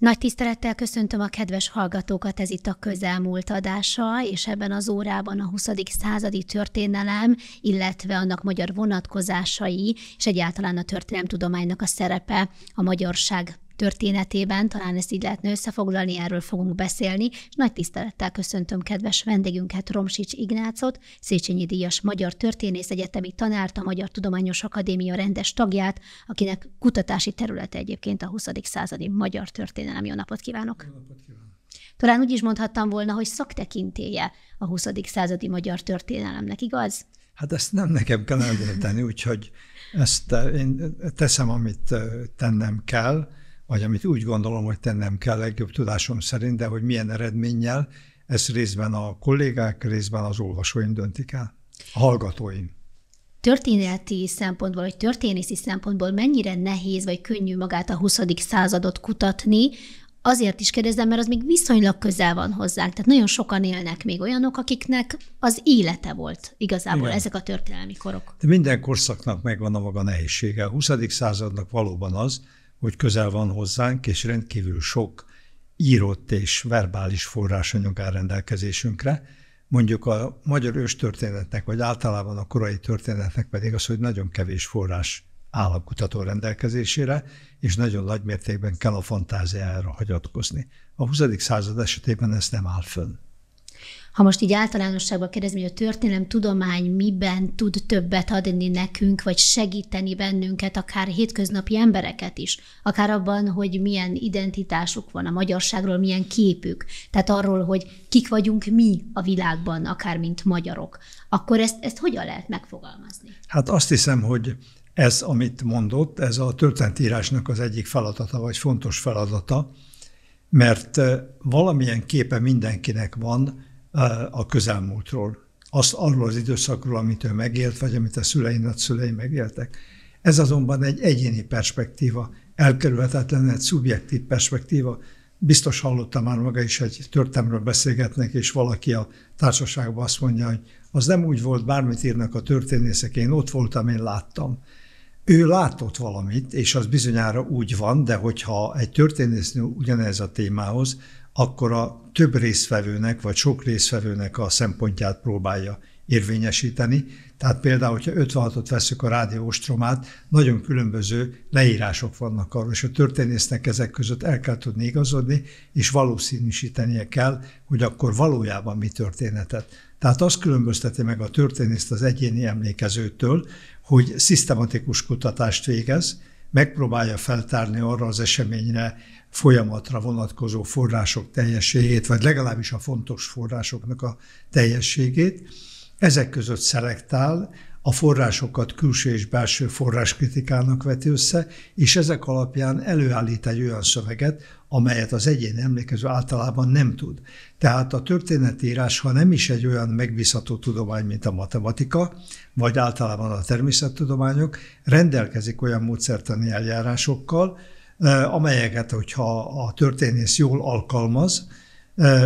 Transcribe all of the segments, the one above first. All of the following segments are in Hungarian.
Nagy tisztelettel köszöntöm a kedves hallgatókat, ez itt a közelmúlt adása, és ebben az órában a 20. századi történelem, illetve annak magyar vonatkozásai, és egyáltalán a történelemtudománynak a szerepe a magyarság történetében, talán ezt így lehetne összefoglalni, erről fogunk beszélni, és nagy tisztelettel köszöntöm kedves vendégünket, Romsics Ignácot, Széchenyi Díjas Magyar Történész Egyetemi Tanárt, a Magyar Tudományos Akadémia rendes tagját, akinek kutatási területe egyébként a 20. századi magyar történelem. Jó napot kívánok! Jó napot kívánok! Talán úgy is mondhattam volna, hogy szaktekintéje a 20. századi magyar történelemnek, igaz? Hát ezt nem nekem kell eldönteni, úgyhogy ezt eh, én teszem, amit eh, tennem kell vagy amit úgy gondolom, hogy tennem kell legjobb tudásom szerint, de hogy milyen eredménnyel, ezt részben a kollégák, részben az olvasóim döntik el, a hallgatóim. Történeti szempontból, vagy történészi szempontból mennyire nehéz vagy könnyű magát a 20. századot kutatni, Azért is kérdezem, mert az még viszonylag közel van hozzánk, tehát nagyon sokan élnek még olyanok, akiknek az élete volt igazából Igen. ezek a történelmi korok. De minden korszaknak megvan a maga nehézsége. A 20. századnak valóban az, hogy közel van hozzánk, és rendkívül sok írott és verbális forrásanyag áll rendelkezésünkre. Mondjuk a magyar őstörténetnek, vagy általában a korai történetnek pedig az, hogy nagyon kevés forrás áll a kutató rendelkezésére, és nagyon nagy mértékben kell a fantáziára hagyatkozni. A 20. század esetében ez nem áll fönn ha most így általánosságban kérdezni, hogy a történelem tudomány miben tud többet adni nekünk, vagy segíteni bennünket, akár hétköznapi embereket is, akár abban, hogy milyen identitásuk van a magyarságról, milyen képük, tehát arról, hogy kik vagyunk mi a világban, akár mint magyarok, akkor ezt, ezt hogyan lehet megfogalmazni? Hát azt hiszem, hogy ez, amit mondott, ez a történetírásnak az egyik feladata, vagy fontos feladata, mert eh, valamilyen képe mindenkinek van a közelmúltról, azt arról az időszakról, amit ő megélt, vagy amit a szülei, nagyszülei megéltek. Ez azonban egy egyéni perspektíva, elkerülhetetlen egy szubjektív perspektíva. Biztos hallotta már maga is, egy történelmről beszélgetnek, és valaki a társaságban azt mondja, hogy az nem úgy volt, bármit írnak a történészek, én ott voltam, én láttam. Ő látott valamit, és az bizonyára úgy van, de hogyha egy történésznő ugyanez a témához, akkor a több részvevőnek, vagy sok részvevőnek a szempontját próbálja érvényesíteni. Tehát például, hogyha 56-ot veszük a rádióstromát, nagyon különböző leírások vannak arról, és a történésznek ezek között el kell tudni igazodni, és valószínűsítenie kell, hogy akkor valójában mi történetet. Tehát azt különbözteti meg a történészt az egyéni emlékezőtől, hogy szisztematikus kutatást végez, megpróbálja feltárni arra az eseményre folyamatra vonatkozó források teljességét, vagy legalábbis a fontos forrásoknak a teljességét. Ezek között szelektál, a forrásokat külső és belső forráskritikának veti össze, és ezek alapján előállít egy olyan szöveget, amelyet az egyén emlékező általában nem tud. Tehát a történetírás, ha nem is egy olyan megbízható tudomány, mint a matematika, vagy általában a természettudományok, rendelkezik olyan módszertani eljárásokkal, amelyeket, hogyha a történész jól alkalmaz,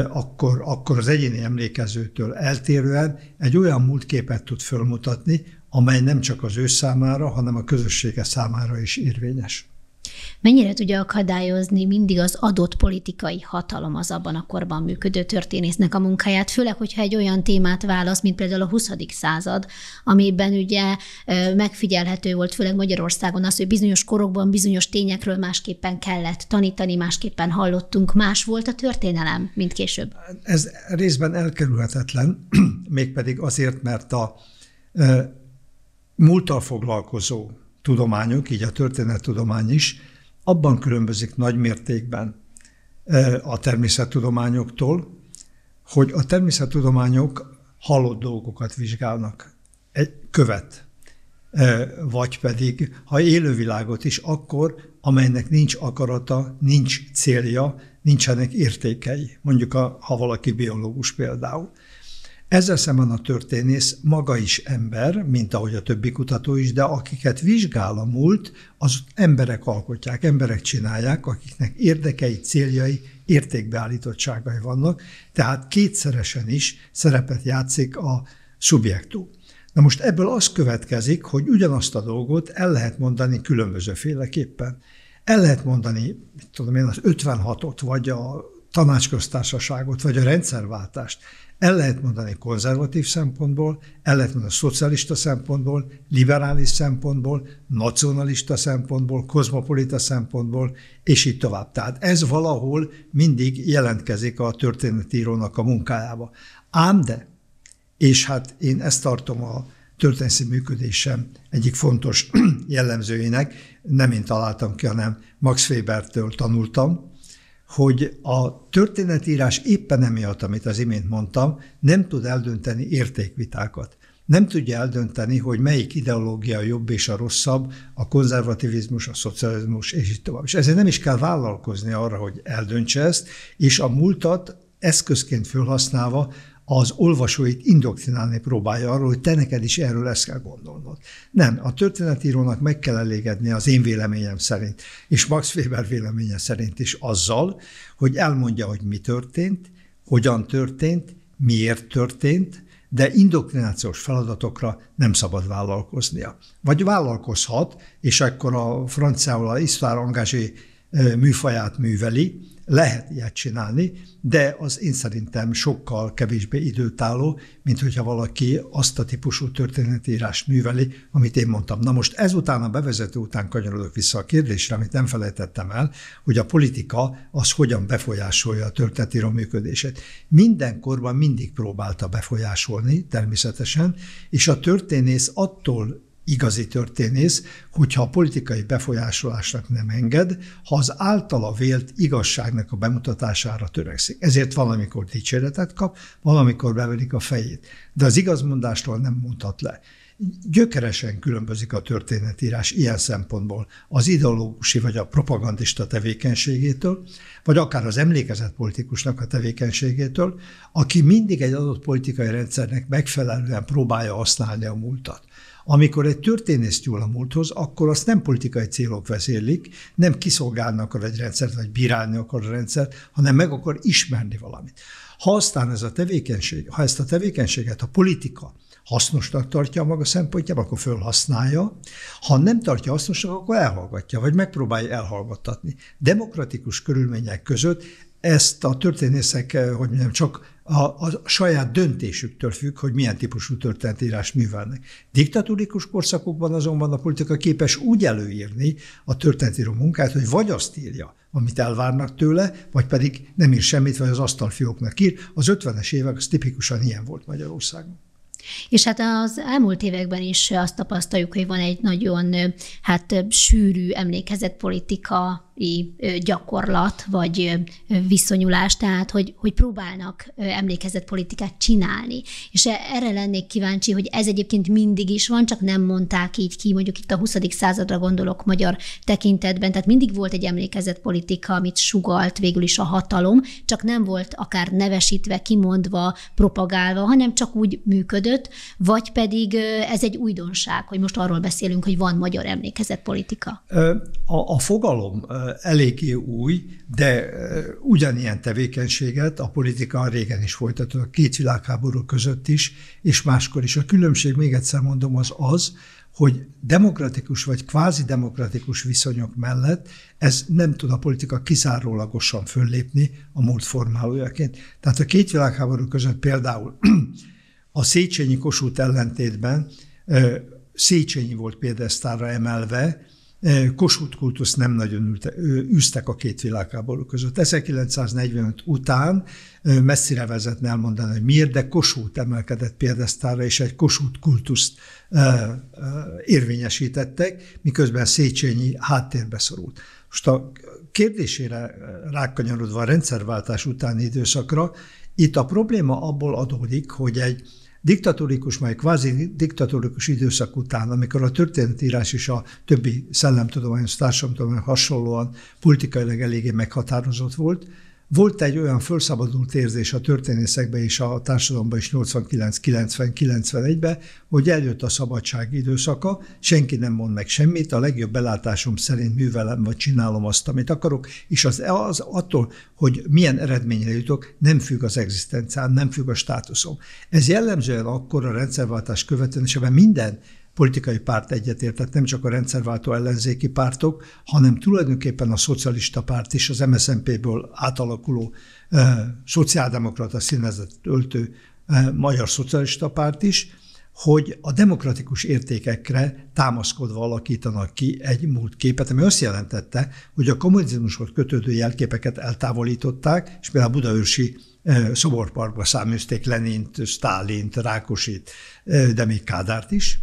akkor, akkor az egyéni emlékezőtől eltérően egy olyan múltképet tud fölmutatni, amely nem csak az ő számára, hanem a közössége számára is érvényes mennyire tudja akadályozni mindig az adott politikai hatalom az abban a korban működő történésznek a munkáját, főleg, hogyha egy olyan témát választ, mint például a 20. század, amiben ugye megfigyelhető volt, főleg Magyarországon az, hogy bizonyos korokban bizonyos tényekről másképpen kellett tanítani, másképpen hallottunk, más volt a történelem, mint később. Ez részben elkerülhetetlen, mégpedig azért, mert a múlttal foglalkozó tudományok, így a történettudomány is, abban különbözik nagy mértékben e, a természettudományoktól, hogy a természettudományok halott dolgokat vizsgálnak, egy követ, e, vagy pedig, ha élővilágot is, akkor, amelynek nincs akarata, nincs célja, nincsenek értékei, mondjuk a, ha valaki biológus például. Ezzel szemben a történész maga is ember, mint ahogy a többi kutató is, de akiket vizsgál a múlt, az emberek alkotják, emberek csinálják, akiknek érdekei, céljai, értékbeállítottságai vannak, tehát kétszeresen is szerepet játszik a szubjektum. Na most ebből az következik, hogy ugyanazt a dolgot el lehet mondani különböző féleképpen. El lehet mondani, mit tudom én, az 56-ot, vagy a tanácsköztársaságot, vagy a rendszerváltást. El lehet mondani konzervatív szempontból, el lehet mondani szocialista szempontból, liberális szempontból, nacionalista szempontból, kozmopolita szempontból, és így tovább. Tehát ez valahol mindig jelentkezik a történetírónak a munkájába. Ám de, és hát én ezt tartom a történeti működésem egyik fontos jellemzőjének, nem én találtam ki, hanem Max Webertől tanultam, hogy a történetírás éppen emiatt, amit az imént mondtam, nem tud eldönteni értékvitákat. Nem tudja eldönteni, hogy melyik ideológia a jobb és a rosszabb, a konzervativizmus, a szocializmus, és így tovább. És ezért nem is kell vállalkozni arra, hogy eldöntse ezt, és a múltat eszközként felhasználva az olvasóit indoktrinálni próbálja arról, hogy te neked is erről ezt kell gondolnod. Nem, a történetírónak meg kell elégedni az én véleményem szerint, és Max Weber véleménye szerint is azzal, hogy elmondja, hogy mi történt, hogyan történt, miért történt, de indoktrinációs feladatokra nem szabad vállalkoznia. Vagy vállalkozhat, és akkor a franciául a Isztár Angázsi műfaját műveli, lehet ilyet csinálni, de az én szerintem sokkal kevésbé időtálló, mint hogyha valaki azt a típusú történetírás műveli, amit én mondtam. Na most ezután, a bevezető után kanyarodok vissza a kérdésre, amit nem felejtettem el, hogy a politika az hogyan befolyásolja a történetíró működését. Mindenkorban mindig próbálta befolyásolni, természetesen, és a történész attól igazi történész, hogyha a politikai befolyásolásnak nem enged, ha az általa vélt igazságnak a bemutatására törekszik. Ezért valamikor dicséretet kap, valamikor bevelik a fejét. De az igazmondástól nem mondhat le. Gyökeresen különbözik a történetírás ilyen szempontból az ideológusi vagy a propagandista tevékenységétől, vagy akár az emlékezett politikusnak a tevékenységétől, aki mindig egy adott politikai rendszernek megfelelően próbálja használni a múltat. Amikor egy történész nyúl a múlthoz, akkor azt nem politikai célok vezérlik, nem kiszolgálni akar egy rendszert, vagy bírálni akar a rendszert, hanem meg akar ismerni valamit. Ha aztán ez a tevékenység, ha ezt a tevékenységet a politika hasznosnak tartja a maga szempontjában, akkor fölhasználja, ha nem tartja hasznosnak, akkor elhallgatja, vagy megpróbálja elhallgattatni. Demokratikus körülmények között ezt a történészek, eh, hogy mondjam, csak a, a saját döntésüktől függ, hogy milyen típusú történetírás művelnek. Diktatúrikus korszakokban azonban a politika képes úgy előírni a történetíró munkát, hogy vagy azt írja, amit elvárnak tőle, vagy pedig nem ír semmit, vagy az asztalfióknak ír. Az 50-es évek az tipikusan ilyen volt Magyarországon. És hát az elmúlt években is azt tapasztaljuk, hogy van egy nagyon hát sűrű emlékezetpolitika gyakorlat, vagy viszonyulás, tehát hogy, hogy próbálnak emlékezetpolitikát csinálni. És e, erre lennék kíváncsi, hogy ez egyébként mindig is van, csak nem mondták így ki, mondjuk itt a 20. századra gondolok magyar tekintetben, tehát mindig volt egy emlékezetpolitika, amit sugalt végül is a hatalom, csak nem volt akár nevesítve, kimondva, propagálva, hanem csak úgy működött, vagy pedig ez egy újdonság, hogy most arról beszélünk, hogy van magyar emlékezetpolitika. A, a fogalom eléggé új, de ugyanilyen tevékenységet a politika régen is folytatott, a két világháború között is, és máskor is. A különbség, még egyszer mondom, az az, hogy demokratikus vagy kvázi demokratikus viszonyok mellett ez nem tud a politika kizárólagosan föllépni a múlt formálójaként. Tehát a két világháború között például a Széchenyi Kossuth ellentétben Széchenyi volt példesztára emelve, E, Kossuth kultusz nem nagyon ülte, üztek a két világháború között. 1945 után messzire vezetne elmondani, hogy miért, de Kossuth emelkedett példesztára, és egy Kossuth kultuszt e, e, érvényesítettek, miközben Széchenyi háttérbe szorult. Most a kérdésére rákanyarodva a rendszerváltás utáni időszakra, itt a probléma abból adódik, hogy egy diktatórikus, majd kvázi diktatórikus időszak után, amikor a történetírás és a többi szellemtudományos, társadalomtudomány hasonlóan politikailag eléggé meghatározott volt, volt egy olyan felszabadult érzés a történészekben és a társadalomban is 89-90-91-ben, hogy eljött a szabadság időszaka, senki nem mond meg semmit, a legjobb belátásom szerint művelem vagy csinálom azt, amit akarok, és az, az attól, hogy milyen eredményre jutok, nem függ az egzisztenciám, nem függ a státuszom. Ez jellemzően akkor a rendszerváltás követően, és ebben minden politikai párt egyetértett, nem csak a rendszerváltó ellenzéki pártok, hanem tulajdonképpen a szocialista párt is az MSZNP-ből átalakuló eh, szociáldemokrata színezet öltő eh, magyar szocialista párt is, hogy a demokratikus értékekre támaszkodva alakítanak ki egy múlt képet, ami azt jelentette, hogy a kommunizmushoz kötődő jelképeket eltávolították, és például a budaörsi eh, szoborparkba száműzték Lenint, Stálint, Rákosit, eh, de még Kádárt is,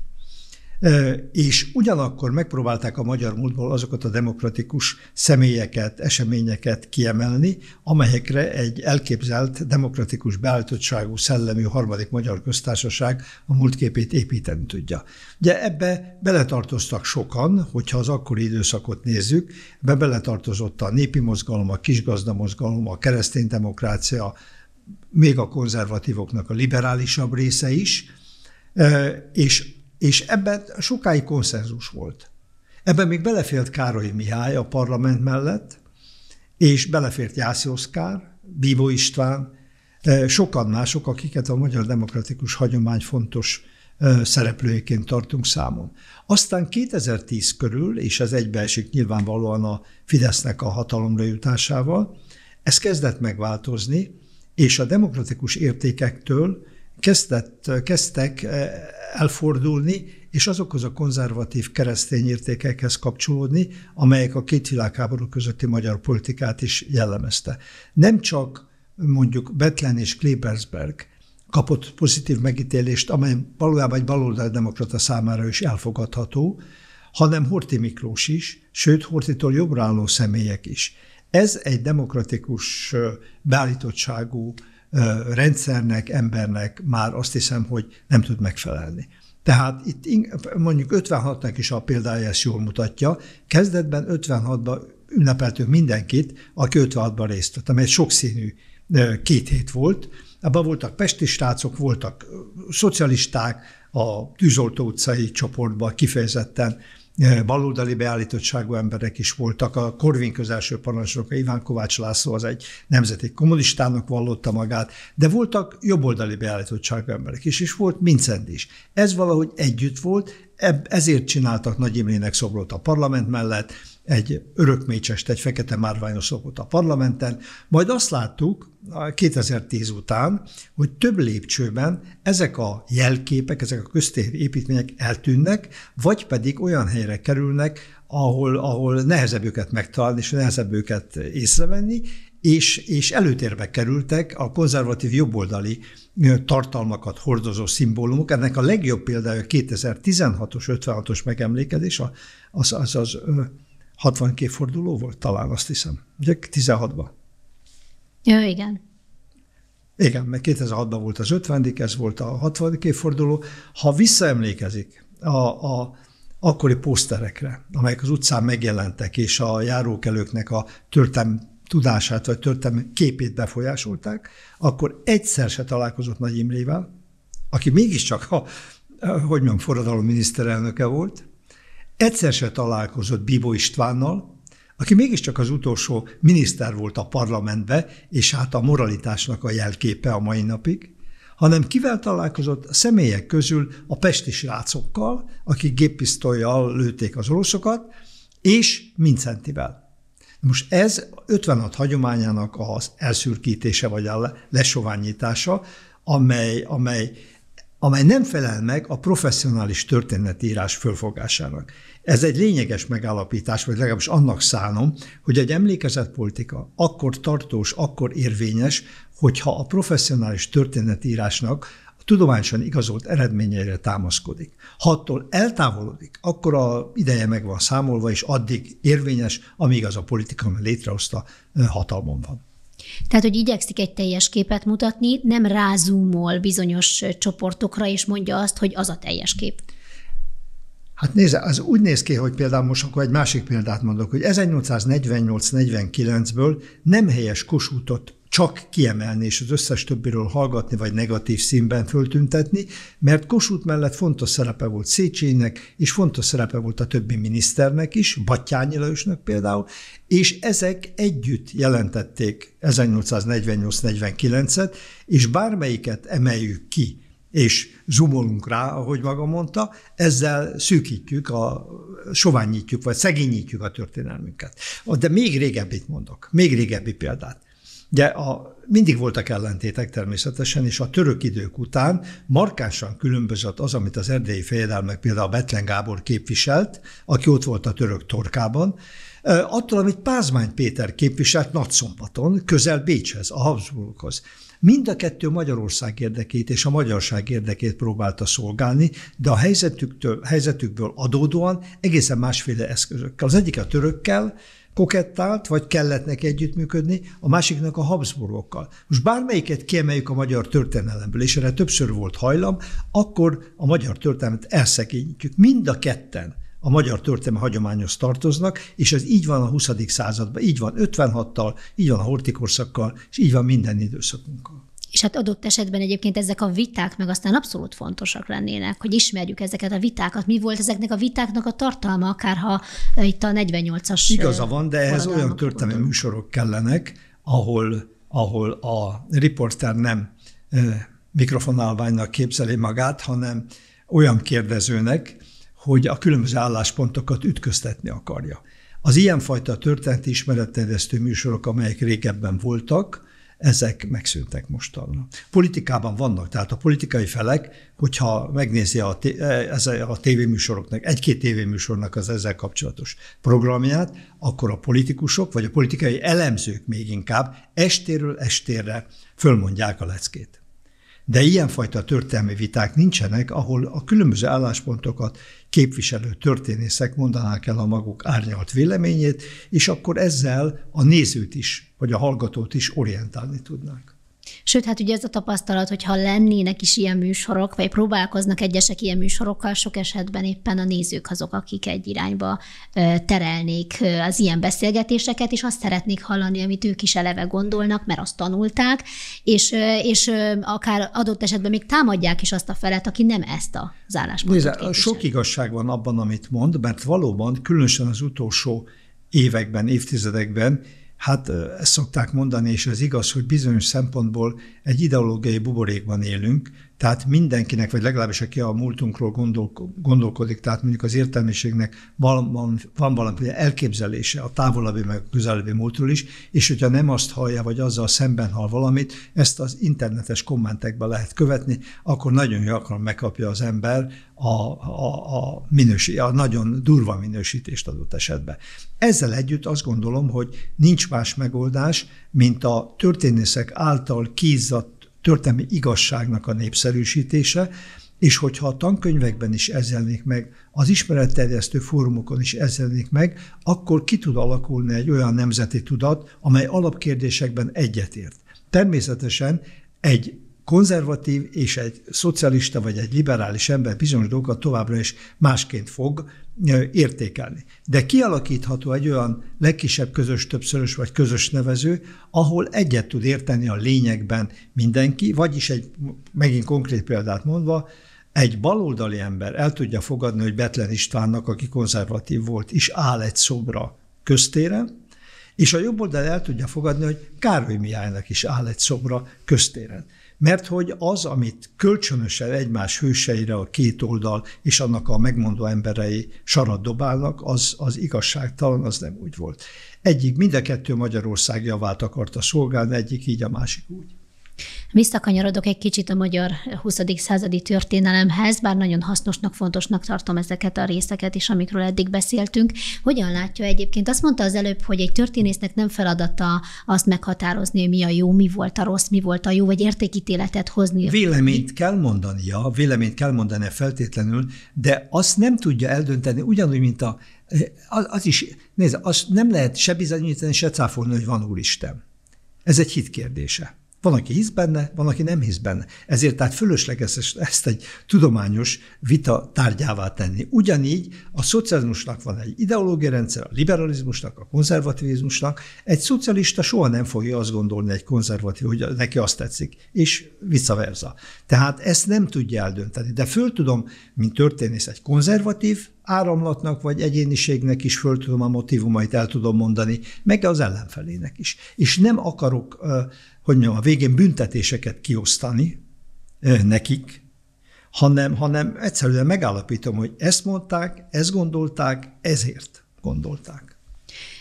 és ugyanakkor megpróbálták a magyar múltból azokat a demokratikus személyeket, eseményeket kiemelni, amelyekre egy elképzelt demokratikus beállítottságú szellemű harmadik magyar köztársaság a múltképét építeni tudja. Ugye ebbe beletartoztak sokan, hogyha az akkori időszakot nézzük, be beletartozott a népi mozgalom, a kisgazda mozgalom, a kereszténydemokrácia, még a konzervatívoknak a liberálisabb része is, és és ebben sokáig konszenzus volt. Ebben még belefért Károly Mihály a parlament mellett, és belefért Jászi Oszkár, Bívó István, sokan mások, akiket a magyar demokratikus hagyomány fontos szereplőjéként tartunk számon. Aztán 2010 körül, és ez egybeesik nyilvánvalóan a Fidesznek a hatalomra jutásával, ez kezdett megváltozni, és a demokratikus értékektől kezdett, kezdtek eh, elfordulni, és azokhoz a konzervatív keresztény értékekhez kapcsolódni, amelyek a két világháború közötti magyar politikát is jellemezte. Nem csak mondjuk Betlen és Klebersberg kapott pozitív megítélést, amely valójában egy baloldali demokrata számára is elfogadható, hanem Horti Miklós is, sőt Hortitól jobbra álló személyek is. Ez egy demokratikus eh, beállítottságú rendszernek, embernek már azt hiszem, hogy nem tud megfelelni. Tehát itt mondjuk 56-nak is a példája ezt jól mutatja. Kezdetben 56-ban ünnepeltünk mindenkit, aki 56-ban részt vett, amely sokszínű két hét volt. Ebben voltak pesti srácok, voltak szocialisták, a tűzoltó utcai csoportban kifejezetten Eh, baloldali beállítottságú emberek is voltak. A Korvin közelső parancsnoka Iván Kovács László az egy nemzeti kommunistának vallotta magát, de voltak jobboldali beállítottságú emberek is, és volt Mincend is. Ez valahogy együtt volt, ezért csináltak Nagy Imrének szobrot a parlament mellett, egy örökmécsest, egy fekete márványos szokott a parlamenten, majd azt láttuk 2010 után, hogy több lépcsőben ezek a jelképek, ezek a köztér építmények eltűnnek, vagy pedig olyan helyre kerülnek, ahol, ahol nehezebb őket megtalálni, és nehezebb őket észrevenni, és, és előtérbe kerültek a konzervatív jobboldali tartalmakat hordozó szimbólumok. Ennek a legjobb példája 2016-os, 56-os megemlékezés, az, az, az, az 60 forduló volt, talán azt hiszem. Ugye 16-ban. Ja, igen. Igen, mert 2006-ban volt az 50 ez volt a 60 forduló. Ha visszaemlékezik a, a akkori poszterekre, amelyek az utcán megjelentek, és a járókelőknek a történelmi tudását vagy történelmi képét befolyásolták, akkor egyszer se találkozott Nagy Imrével, aki mégiscsak a, hogy mondjam, forradalom miniszterelnöke volt, Egyszer se találkozott Bibó Istvánnal, aki mégiscsak az utolsó miniszter volt a parlamentbe, és hát a moralitásnak a jelképe a mai napig, hanem kivel találkozott a személyek közül a pesti srácokkal, akik géppisztolyjal lőtték az oroszokat, és Mincentivel. Most ez 56 hagyományának az elszürkítése vagy a lesoványítása, amely, amely amely nem felel meg a professzionális történetírás fölfogásának. Ez egy lényeges megállapítás, vagy legalábbis annak szánom, hogy egy emlékezetpolitika akkor tartós, akkor érvényes, hogyha a professzionális történetírásnak a tudományosan igazolt eredményeire támaszkodik. Ha attól eltávolodik, akkor a ideje meg van számolva, és addig érvényes, amíg az a politika, amely létrehozta, hatalmon van. Tehát, hogy igyekszik egy teljes képet mutatni, nem rázumol bizonyos csoportokra, és mondja azt, hogy az a teljes kép. Hát nézze, az úgy néz ki, hogy például most akkor egy másik példát mondok, hogy 1848-49-ből nem helyes kosútot csak kiemelni és az összes többiről hallgatni, vagy negatív színben föltüntetni, mert Kossuth mellett fontos szerepe volt Széchenynek, és fontos szerepe volt a többi miniszternek is, Battyányi Lajosnak például, és ezek együtt jelentették 1848-49-et, és bármelyiket emeljük ki, és zoomolunk rá, ahogy maga mondta, ezzel szűkítjük, a, soványítjuk, vagy szegényítjük a történelmünket. De még régebbit mondok, még régebbi példát. Ugye a, mindig voltak ellentétek természetesen, és a török idők után markánsan különbözött az, amit az erdélyi fejedelmek például Betlen Gábor képviselt, aki ott volt a török torkában, attól, amit Pázmány Péter képviselt Nagyszombaton, közel Bécshez, a Habsburghoz. Mind a kettő Magyarország érdekét és a magyarság érdekét próbálta szolgálni, de a helyzetüktől, helyzetükből adódóan egészen másféle eszközökkel. Az egyik a törökkel, kokettált, vagy kellett neki együttműködni, a másiknak a Habsburgokkal. Most bármelyiket kiemeljük a magyar történelemből, és erre többször volt hajlam, akkor a magyar történelmet elszegényítjük. Mind a ketten a magyar történelmi hagyományhoz tartoznak, és ez így van a 20. században, így van 56-tal, így van a hortikorszakkal, és így van minden időszakunkkal. És hát adott esetben egyébként ezek a viták meg aztán abszolút fontosak lennének, hogy ismerjük ezeket a vitákat. Mi volt ezeknek a vitáknak a tartalma, akárha itt a 48-as. Igaza van, de ehhez olyan történelmi műsorok kellenek, ahol, ahol a riporter nem mikrofonálványnak képzeli magát, hanem olyan kérdezőnek, hogy a különböző álláspontokat ütköztetni akarja. Az ilyenfajta történeti ismeretterjesztő műsorok, amelyek régebben voltak, ezek megszűntek mostanra. Politikában vannak, tehát a politikai felek, hogyha megnézi a, t- e, a tévéműsoroknak, egy-két tévéműsornak az ezzel kapcsolatos programját, akkor a politikusok, vagy a politikai elemzők még inkább estéről estérre fölmondják a leckét. De ilyenfajta történelmi viták nincsenek, ahol a különböző álláspontokat képviselő történészek mondanák el a maguk árnyalt véleményét, és akkor ezzel a nézőt is, vagy a hallgatót is orientálni tudnák. Sőt, hát ugye ez a tapasztalat, hogyha lennének is ilyen műsorok, vagy próbálkoznak egyesek ilyen műsorokkal, sok esetben éppen a nézők azok, akik egy irányba terelnék az ilyen beszélgetéseket, és azt szeretnék hallani, amit ők is eleve gondolnak, mert azt tanulták, és, és akár adott esetben még támadják is azt a felet, aki nem ezt az álláspontot Nézd, sok igazság van abban, amit mond, mert valóban, különösen az utolsó években, évtizedekben Hát ezt szokták mondani, és ez igaz, hogy bizonyos szempontból egy ideológiai buborékban élünk, tehát mindenkinek, vagy legalábbis aki a múltunkról gondol, gondolkodik, tehát mondjuk az értelmiségnek van, van, van valami elképzelése a távolabbi, meg a közelebbi múltról is, és hogyha nem azt hallja, vagy azzal szemben hall valamit, ezt az internetes kommentekben lehet követni, akkor nagyon gyakran megkapja az ember a, a, a, minősí, a nagyon durva minősítést adott esetben. Ezzel együtt azt gondolom, hogy nincs más megoldás, mint a történészek által kízzadt történelmi igazságnak a népszerűsítése, és hogyha a tankönyvekben is ez jelenik meg, az ismeretterjesztő fórumokon is ez jelenik meg, akkor ki tud alakulni egy olyan nemzeti tudat, amely alapkérdésekben egyetért. Természetesen egy konzervatív és egy szocialista vagy egy liberális ember bizonyos dolgokat továbbra is másként fog értékelni. De kialakítható egy olyan legkisebb közös többszörös vagy közös nevező, ahol egyet tud érteni a lényegben mindenki, vagyis egy, megint konkrét példát mondva, egy baloldali ember el tudja fogadni, hogy Betlen Istvánnak, aki konzervatív volt, is áll egy szobra köztéren, és a jobb oldal el tudja fogadni, hogy Károly Mihálynak is áll egy szobra köztéren. Mert hogy az, amit kölcsönösen egymás hőseire a két oldal és annak a megmondó emberei sarat dobálnak, az, az igazságtalan, az nem úgy volt. Egyik, mind a kettő Magyarország javát akarta szolgálni, egyik így, a másik úgy. Visszakanyarodok egy kicsit a magyar 20. századi történelemhez, bár nagyon hasznosnak, fontosnak tartom ezeket a részeket is, amikről eddig beszéltünk. Hogyan látja egyébként? Azt mondta az előbb, hogy egy történésznek nem feladata azt meghatározni, hogy mi a jó, mi volt a rossz, mi volt a jó, vagy értékítéletet hozni. Véleményt kell mondania, véleményt kell mondania feltétlenül, de azt nem tudja eldönteni, ugyanúgy, mint a eh, az, az is, nézd, azt nem lehet se bizonyítani, se cáfolni, hogy van Úristen. Ez egy hit kérdése. Van, aki hisz benne, van, aki nem hisz benne. Ezért tehát fölösleges ezt egy tudományos vita tárgyává tenni. Ugyanígy a szocializmusnak van egy ideológia rendszer, a liberalizmusnak, a konzervativizmusnak. Egy szocialista soha nem fogja azt gondolni egy konzervatív, hogy neki azt tetszik, és vice versa. Tehát ezt nem tudja eldönteni. De föl tudom, mint történész, egy konzervatív áramlatnak vagy egyéniségnek is föl tudom a motivumait, el tudom mondani, meg az ellenfelének is. És nem akarok hogy mondjam, a végén büntetéseket kiosztani nekik, hanem, hanem egyszerűen megállapítom, hogy ezt mondták, ezt gondolták, ezért gondolták.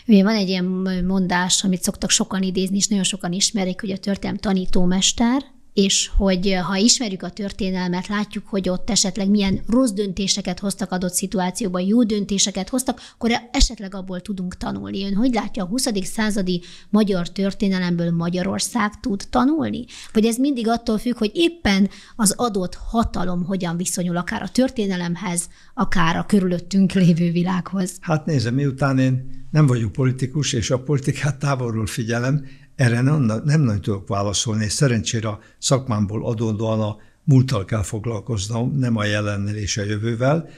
Ugye van egy ilyen mondás, amit szoktak sokan idézni, és nagyon sokan ismerik, hogy a történelem tanítómester, és hogy eh, ha ismerjük a történelmet, látjuk, hogy ott esetleg milyen rossz döntéseket hoztak adott szituációban, jó döntéseket hoztak, akkor esetleg abból tudunk tanulni. Ön hogy látja, a 20. századi magyar történelemből Magyarország tud tanulni? Vagy ez mindig attól függ, hogy éppen az adott hatalom hogyan viszonyul akár a történelemhez, akár a körülöttünk lévő világhoz? Hát nézem, miután én nem vagyok politikus, és a politikát távolról figyelem, erre nem, nem nagyon tudok válaszolni, és szerencsére a szakmámból adódóan a múlttal kell foglalkoznom, nem a jelennel és a jövővel.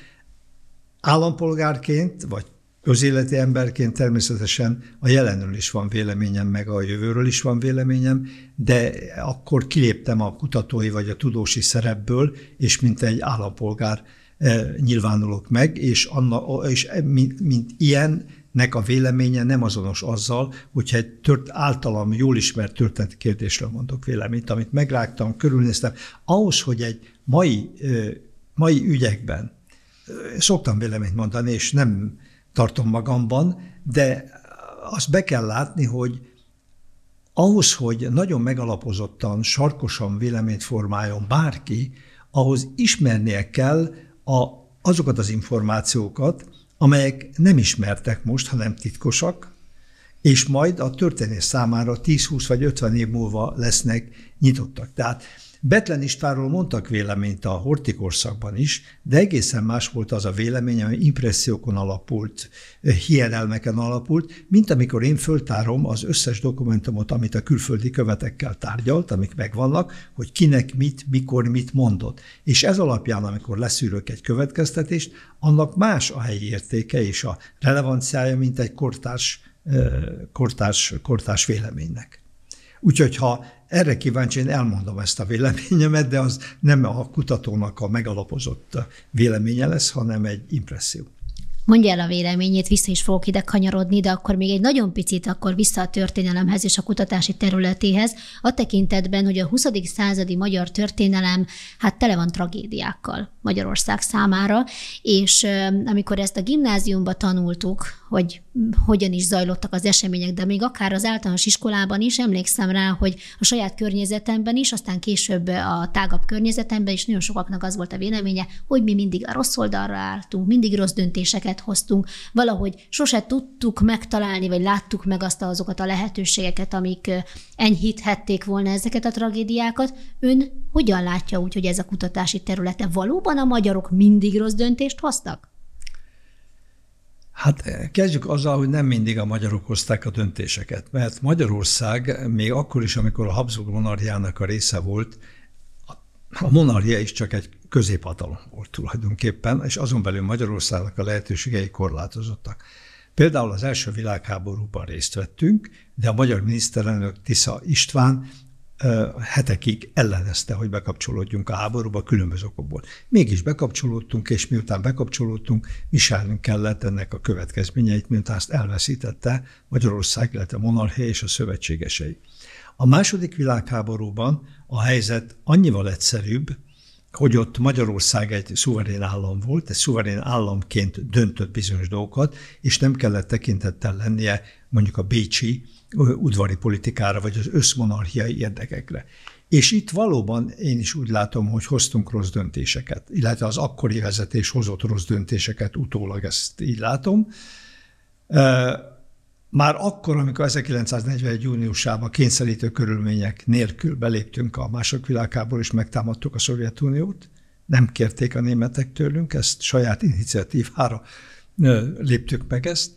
Állampolgárként, vagy közéleti emberként természetesen a jelenről is van véleményem, meg a jövőről is van véleményem, de akkor kiléptem a kutatói vagy a tudósi szerepből, és mint egy állampolgár eh, nyilvánulok meg, és, anna, és eh, mint, mint ilyen nek a véleménye nem azonos azzal, hogyha egy tört, általam jól ismert történeti kérdésről mondok véleményt, amit megláttam, körülnéztem. Ahhoz, hogy egy mai, mai ügyekben szoktam véleményt mondani, és nem tartom magamban, de azt be kell látni, hogy ahhoz, hogy nagyon megalapozottan, sarkosan véleményt formáljon bárki, ahhoz ismernie kell a, azokat az információkat, amelyek nem ismertek most, hanem titkosak, és majd a történés számára 10-20 vagy 50 év múlva lesznek nyitottak. Tehát Betlen Istvánról mondtak véleményt a hortikorszakban is, de egészen más volt az a vélemény, ami impressziókon alapult, hiedelmeken alapult, mint amikor én föltárom az összes dokumentumot, amit a külföldi követekkel tárgyalt, amik megvannak, hogy kinek mit, mikor mit mondott. És ez alapján, amikor leszűrök egy következtetést, annak más a helyi értéke és a relevanciája, mint egy kortárs, kortárs, kortárs véleménynek. Úgyhogy ha erre kíváncsi, én elmondom ezt a véleményemet, de az nem a kutatónak a megalapozott véleménye lesz, hanem egy impresszió mondja el a véleményét, vissza is fogok ide kanyarodni, de akkor még egy nagyon picit akkor vissza a történelemhez és a kutatási területéhez, a tekintetben, hogy a 20. századi magyar történelem hát tele van tragédiákkal Magyarország számára, és amikor ezt a gimnáziumba tanultuk, hogy hogyan is zajlottak az események, de még akár az általános iskolában is emlékszem rá, hogy a saját környezetemben is, aztán később a tágabb környezetemben is nagyon sokaknak az volt a véleménye, hogy mi mindig a rossz oldalra álltunk, mindig rossz döntéseket döntéseket hoztunk, valahogy sose tudtuk megtalálni, vagy láttuk meg azt azokat a lehetőségeket, amik enyhíthették volna ezeket a tragédiákat. Ön hogyan látja úgy, hogy ez a kutatási területe valóban a magyarok mindig rossz döntést hoztak? Hát eh, kezdjük azzal, hogy nem mindig a magyarok hozták a döntéseket, mert Magyarország még akkor is, amikor a Habsburg monarchiának a része volt, a monarchia is csak egy középhatalom volt tulajdonképpen, és azon belül Magyarországnak a lehetőségei korlátozottak. Például az első világháborúban részt vettünk, de a magyar miniszterelnök Tisza István hetekig ellenezte, hogy bekapcsolódjunk a háborúba különböző okokból. Mégis bekapcsolódtunk, és miután bekapcsolódtunk, viselnünk kellett ennek a következményeit, miután azt elveszítette Magyarország, illetve Monarché és a szövetségesei. A második világháborúban a helyzet annyival egyszerűbb, hogy ott Magyarország egy szuverén állam volt, egy szuverén államként döntött bizonyos dolgokat, és nem kellett tekintettel lennie mondjuk a bécsi udvari politikára, vagy az összmonarchiai érdekekre. És itt valóban én is úgy látom, hogy hoztunk rossz döntéseket, illetve az akkori vezetés hozott rossz döntéseket, utólag ezt így látom. Már akkor, amikor 1941. júniusában kényszerítő körülmények nélkül beléptünk a második világából és megtámadtuk a Szovjetuniót, nem kérték a németek tőlünk, ezt saját iniciatívára léptük meg ezt.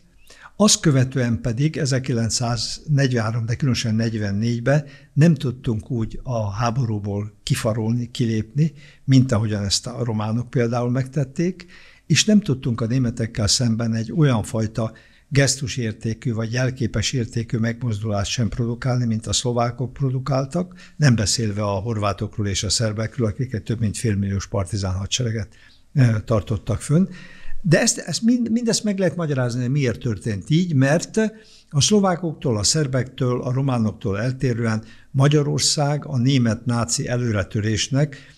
Azt követően pedig 1943, de különösen 44-ben nem tudtunk úgy a háborúból kifarolni, kilépni, mint ahogyan ezt a románok például megtették, és nem tudtunk a németekkel szemben egy olyan fajta gesztusértékű vagy jelképes értékű megmozdulást sem produkálni, mint a szlovákok produkáltak, nem beszélve a horvátokról és a szerbekről, akiket több mint félmilliós partizán hadsereget tartottak fönn. De ezt, ezt mind, mindezt meg lehet magyarázni, hogy miért történt így, mert a szlovákoktól, a szerbektől, a románoktól eltérően Magyarország a német náci előretörésnek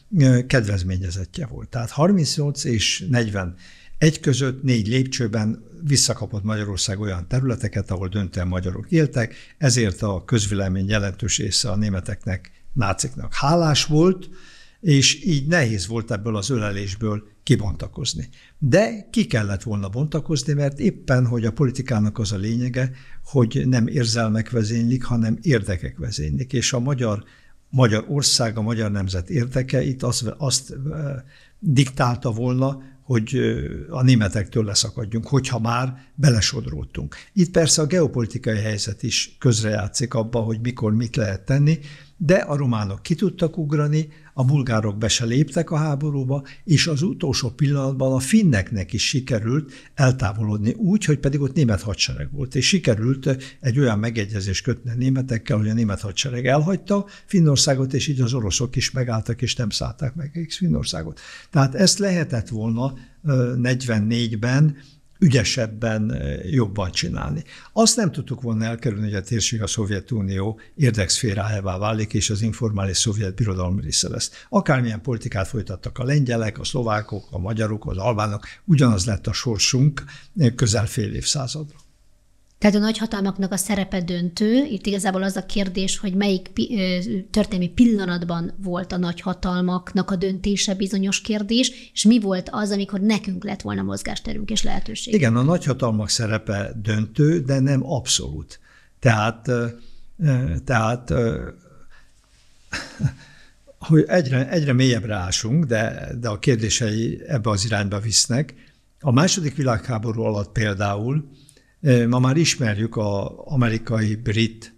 kedvezményezettje volt. Tehát 38 és 40 egy között négy lépcsőben visszakapott Magyarország olyan területeket, ahol döntően magyarok éltek, ezért a közvélemény jelentős része a németeknek, náciknak hálás volt, és így nehéz volt ebből az ölelésből kibontakozni. De ki kellett volna bontakozni, mert éppen, hogy a politikának az a lényege, hogy nem érzelmek vezénylik, hanem érdekek vezénylik, és a magyar Magyarország, a magyar nemzet érdeke itt azt, azt diktálta volna, hogy a németektől leszakadjunk, hogyha már belesodródtunk. Itt persze a geopolitikai helyzet is közrejátszik abba, hogy mikor mit lehet tenni, de a románok ki tudtak ugrani, a bulgárok be se léptek a háborúba, és az utolsó pillanatban a finneknek is sikerült eltávolodni úgy, hogy pedig ott német hadsereg volt, és sikerült eh, egy olyan megegyezés kötni a németekkel, hogy a német hadsereg elhagyta Finnországot, és így az oroszok is megálltak, és nem szállták meg Finnországot. Tehát ezt lehetett volna 44-ben eh, ügyesebben, eh, jobban csinálni. Azt nem tudtuk volna elkerülni, hogy a térség a Szovjetunió érdekszférájává válik, és az informális szovjet birodalom része lesz. Akármilyen politikát folytattak a lengyelek, a szlovákok, a magyarok, az albánok, ugyanaz lett a sorsunk eh, közel fél évszázadra. Tehát a nagyhatalmaknak a szerepe döntő. Itt igazából az a kérdés, hogy melyik történelmi pillanatban volt a nagyhatalmaknak a döntése bizonyos kérdés, és mi volt az, amikor nekünk lett volna mozgásterünk és lehetőség. Igen, a nagyhatalmak szerepe döntő, de nem abszolút. Tehát, tehát hogy egyre, egyre mélyebbre ásunk, de, de a kérdései ebbe az irányba visznek. A második világháború alatt például Eh, ma már ismerjük az amerikai, brit,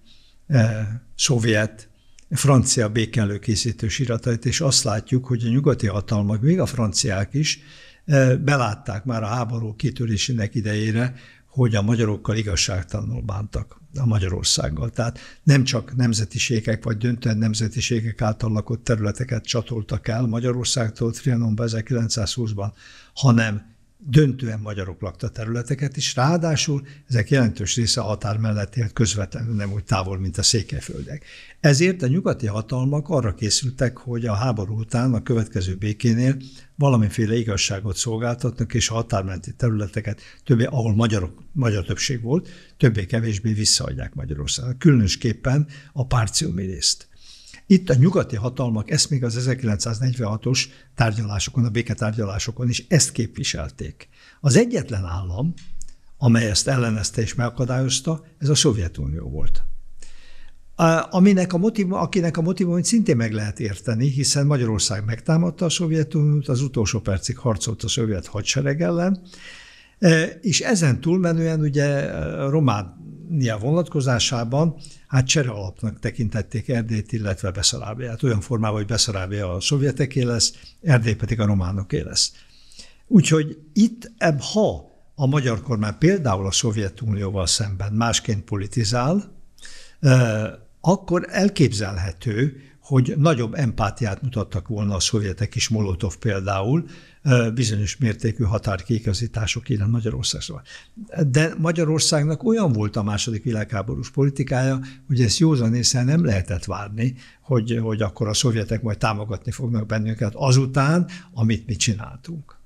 eh, szovjet, francia békenlőkészítő iratait, és azt látjuk, hogy a nyugati hatalmak, még a franciák is eh, belátták már a háború kitörésének idejére, hogy a magyarokkal igazságtalanul bántak a Magyarországgal. Tehát nem csak nemzetiségek, vagy döntően nemzetiségek által lakott területeket csatoltak el Magyarországtól Trianonba 1920-ban, hanem döntően magyarok lakta területeket, is ráadásul ezek jelentős része a határ mellett élt közvetlenül, nem úgy távol, mint a székelyföldek. Ezért a nyugati hatalmak arra készültek, hogy a háború után a következő békénél valamiféle igazságot szolgáltatnak, és a határmenti területeket többé, ahol magyarok, magyar többség volt, többé-kevésbé visszaadják Magyarországra, különösképpen a párciumi részt. Itt a nyugati hatalmak ezt még az 1946-os tárgyalásokon, a béketárgyalásokon is ezt képviselték. Az egyetlen állam, amely ezt ellenezte és megakadályozta, ez a Szovjetunió volt. A, aminek a motiv, akinek a motivumot szintén meg lehet érteni, hiszen Magyarország megtámadta a Szovjetuniót, az utolsó percig harcolt a szovjet hadsereg ellen, e, és ezen túlmenően ugye e, Románia vonatkozásában hát csere alapnak tekintették Erdélyt, illetve Beszarábiát. Olyan formában, hogy Beszarábia a szovjeteké lesz, Erdély pedig a románoké lesz. Úgyhogy itt, ebb, ha a magyar kormány például a Szovjetunióval szemben másként politizál, akkor elképzelhető, hogy nagyobb empátiát mutattak volna a szovjetek is Molotov például, bizonyos mértékű határkékezítások iránt Magyarországról. De Magyarországnak olyan volt a második világháborús politikája, hogy ezt józan észre nem lehetett várni, hogy, hogy akkor a szovjetek majd támogatni fognak bennünket azután, amit mi csináltunk.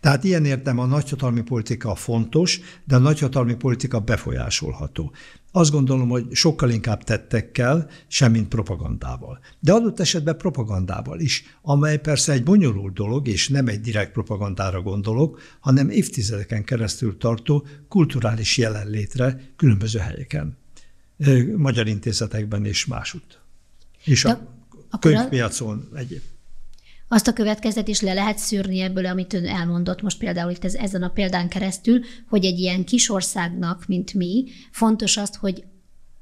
Tehát ilyen értem a nagyhatalmi politika fontos, de a nagyhatalmi politika befolyásolható. Azt gondolom, hogy sokkal inkább tettekkel, semmint propagandával. De adott esetben propagandával is, amely persze egy bonyolult dolog, és nem egy direkt propagandára gondolok, hanem évtizedeken keresztül tartó kulturális jelenlétre különböző helyeken, magyar intézetekben és másutt. És a könyvpiacon egyébként. Azt a is le lehet szűrni ebből, amit ön elmondott most például itt ez, ezen a példán keresztül, hogy egy ilyen kis országnak, mint mi, fontos azt, hogy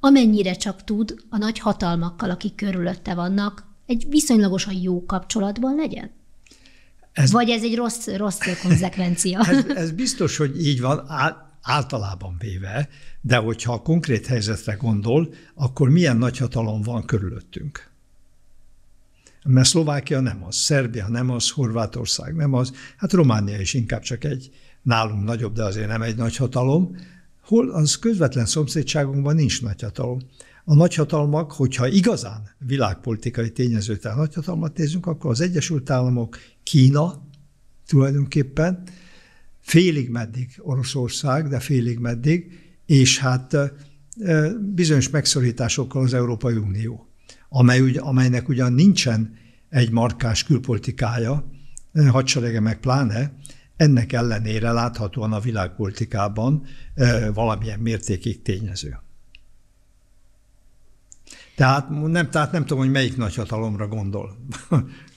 amennyire csak tud, a nagy hatalmakkal, akik körülötte vannak, egy viszonylagosan jó kapcsolatban legyen? Ez, Vagy ez egy rossz, rossz konzekvencia? Ez, ez biztos, hogy így van általában véve, de hogyha a konkrét helyzetre gondol, akkor milyen nagy hatalom van körülöttünk? mert Szlovákia nem az, Szerbia nem az, Horvátország nem az, hát Románia is inkább csak egy nálunk nagyobb, de azért nem egy nagy hatalom, hol az közvetlen szomszédságunkban nincs nagyhatalom. A nagyhatalmak, hogyha igazán világpolitikai tényezőt a nagyhatalmat nézünk, akkor az Egyesült Államok, Kína tulajdonképpen, félig meddig Oroszország, de félig meddig, és hát eh, bizonyos megszorításokkal az Európai Unió amely, amelynek ugyan nincsen egy markás külpolitikája, eh, hadserege meg pláne, ennek ellenére láthatóan a világpolitikában eh, valamilyen mértékig tényező. Tehát nem, tehát nem tudom, hogy melyik nagyhatalomra gondol.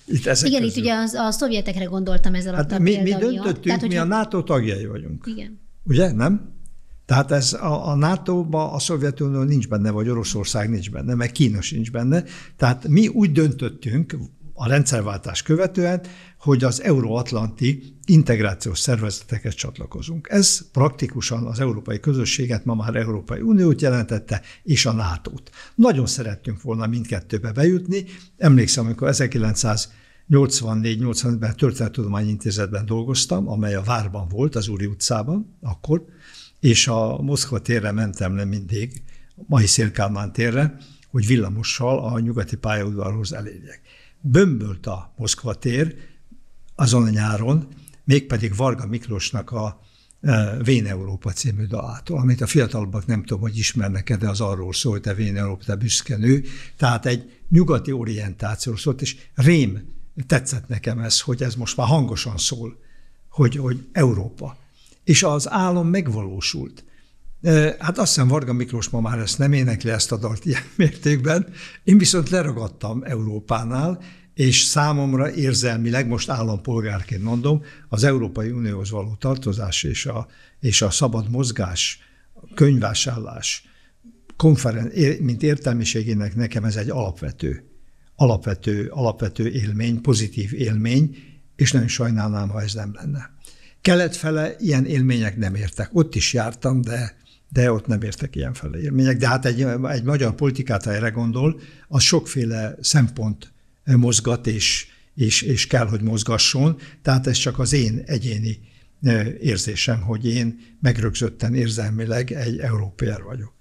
Itt ezek Igen, közül. itt ugye az, a szovjetekre gondoltam ezzel hát a mi, mi döntöttünk, Tehát, mi a NATO tagjai vagyunk. Igen. Ugye, nem? Tehát ez a, a NATO-ba a Szovjetunió nincs benne, vagy Oroszország nincs benne, meg Kína sincs benne. Tehát mi úgy döntöttünk a rendszerváltás követően, hogy az euróatlanti integrációs szervezetekhez csatlakozunk. Ez praktikusan az európai közösséget, ma már Európai Uniót jelentette, és a NATO-t. Nagyon szerettünk volna mindkettőbe bejutni. Emlékszem, amikor 1900 84-85-ben Történettudományi Intézetben dolgoztam, amely a Várban volt, az Úri utcában akkor, és a Moszkva térre mentem le mindig, a mai Szélkálmán térre, hogy villamossal a nyugati pályaudvarhoz elérjek. Bömbölt a Moszkva tér azon a nyáron, mégpedig Varga Miklósnak a e, Vén Európa című dalától, amit a fiatalabbak nem tudom, hogy ismernek-e, de az arról hogy te Vén Európa, te büszke nő. Tehát egy nyugati orientáció szólt, és rém tetszett nekem ez, hogy ez most már hangosan szól, hogy, hogy Európa és az álom megvalósult. Hát azt hiszem Varga Miklós ma már ezt nem énekli ezt a dalt ilyen mértékben. Én viszont leragadtam Európánál, és számomra érzelmileg, most állampolgárként mondom, az Európai Unióhoz való tartozás és a, és a szabad mozgás, könyvásállás, konferen, mint értelmiségének nekem ez egy alapvető, alapvető, alapvető élmény, pozitív élmény, és nagyon sajnálnám, ha ez nem lenne. Kelet ilyen élmények nem értek. Ott is jártam, de de ott nem értek ilyen fele élmények. De hát egy, egy magyar politikát, ha erre gondol, az sokféle szempont mozgat, és, és, és kell, hogy mozgasson. Tehát ez csak az én egyéni érzésem, hogy én megrögzötten érzelmileg egy európér vagyok.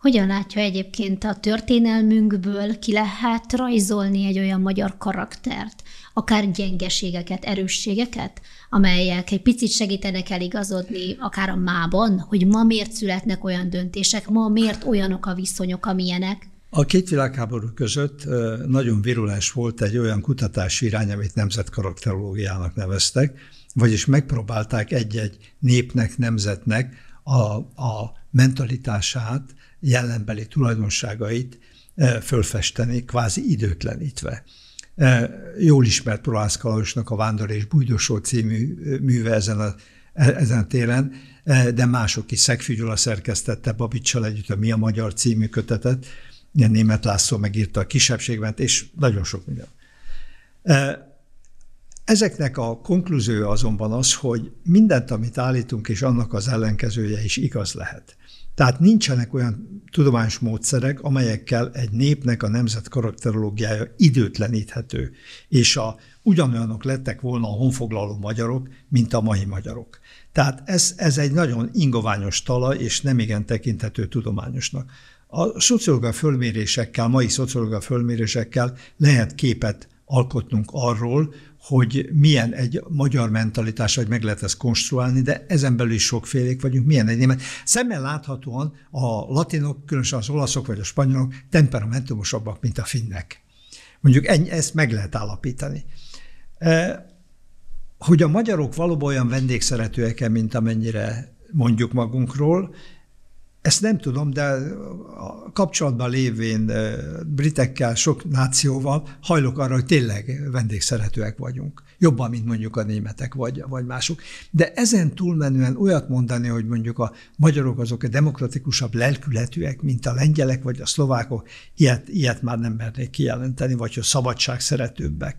Hogyan látja egyébként a történelmünkből, ki lehet rajzolni egy olyan magyar karaktert, akár gyengeségeket, erősségeket, amelyek egy picit segítenek eligazodni akár a mában, hogy ma miért születnek olyan döntések, ma miért olyanok a viszonyok, amilyenek. A két világháború között nagyon virulás volt egy olyan kutatási irány, amit nemzetkarakterológiának neveztek, vagyis megpróbálták egy-egy népnek, nemzetnek a, a mentalitását, jelenbeli tulajdonságait fölfesteni, kvázi időtlenítve. E, jól ismert Prohász a Vándor és Bújdosó című e, műve ezen a, e, ezen a télen, de mások is, Szegfű Gyula szerkesztette Babicsal együtt a Mi a Magyar című kötetet, ilyen német László megírta a kisebbségben, és nagyon sok minden. Ezeknek a konklúziója azonban az, hogy mindent, amit állítunk, és annak az ellenkezője is igaz lehet. Tehát nincsenek olyan tudományos módszerek, amelyekkel egy népnek a nemzet karakterológiája időtleníthető, és a ugyanolyanok lettek volna a honfoglaló magyarok, mint a mai magyarok. Tehát ez, ez egy nagyon ingoványos tala, és nem igen tekinthető tudományosnak. A szociológia fölmérésekkel, mai szociológia fölmérésekkel lehet képet alkotnunk arról, hogy milyen egy magyar mentalitás, vagy meg lehet ezt konstruálni, de ezen belül is sokfélék vagyunk, milyen egy német. Szemmel láthatóan a latinok, különösen az olaszok vagy a spanyolok temperamentumosabbak, mint a finnek. Mondjuk ennyi, ezt meg lehet állapítani. E, hogy a magyarok valóban olyan vendégszeretőek mint amennyire mondjuk magunkról, ezt nem tudom, de a kapcsolatban lévén britekkel, sok nációval hajlok arra, hogy tényleg vendégszeretőek vagyunk. Jobban, mint mondjuk a németek vagy, vagy mások. De ezen túlmenően olyat mondani, hogy mondjuk a magyarok azok a demokratikusabb lelkületűek, mint a lengyelek vagy a szlovákok, ilyet, ilyet már nem mernék kijelenteni, vagy hogy szeretőbbek.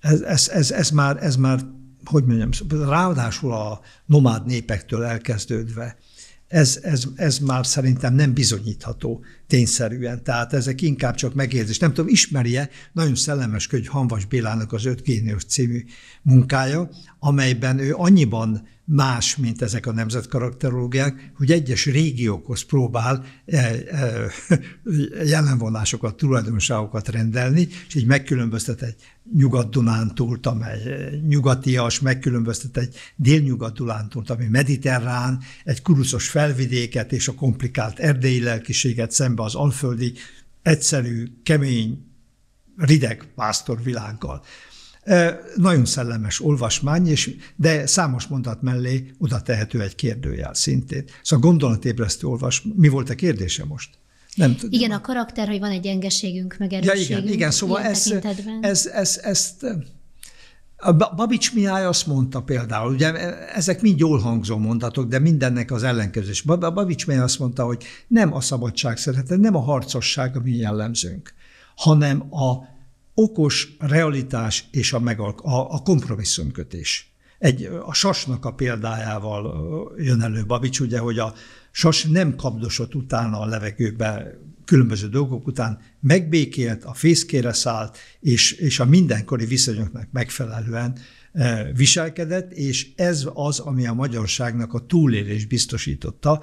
Ez, ez, ez, ez, már, ez már, hogy mondjam, ráadásul a nomád népektől elkezdődve – ez, ez, ez már szerintem nem bizonyítható tényszerűen. Tehát ezek inkább csak megérzés. Nem tudom, ismerje nagyon szellemes könyv Hanvas Bélának az Öt Génius című munkája, amelyben ő annyiban más, mint ezek a nemzetkarakterológiák, hogy egyes régiókhoz próbál eh, eh, jelenvonásokat, tulajdonságokat rendelni, és így megkülönböztet egy nyugat-dunántúlt, amely eh, nyugatias, megkülönböztet egy délnyugat-dunántúlt, ami mediterrán, egy kuruszos felvidéket és a komplikált erdélyi lelkiséget szembe az alföldi, egyszerű, kemény, rideg pásztorvilággal. Nagyon szellemes olvasmány, és, de számos mondat mellé oda tehető egy kérdőjel szintén. Szóval gondolatébresztő olvas. Mi volt a kérdése most? Nem tudom. Igen, a karakter, hogy van egy gyengeségünk, meg Ja, igen, igen, szóval ez, ez, ez, ezt a Babics Mihály azt mondta például, ugye e, ezek mind jól hangzó mondatok, de mindennek az ellenkezés. A Babics Mihály azt mondta, hogy nem a szabadság szeretet, nem a harcosság a mi jellemzőnk, hanem a okos realitás és a, megalk- a, a kompromisszumkötés. Egy, a sasnak a példájával jön elő Babics, ugye, hogy a sas nem kapdosott utána a levegőbe különböző dolgok után, megbékélt, a fészkére szállt, és, és a mindenkori viszonyoknak megfelelően viselkedett, és ez az, ami a magyarságnak a túlélés biztosította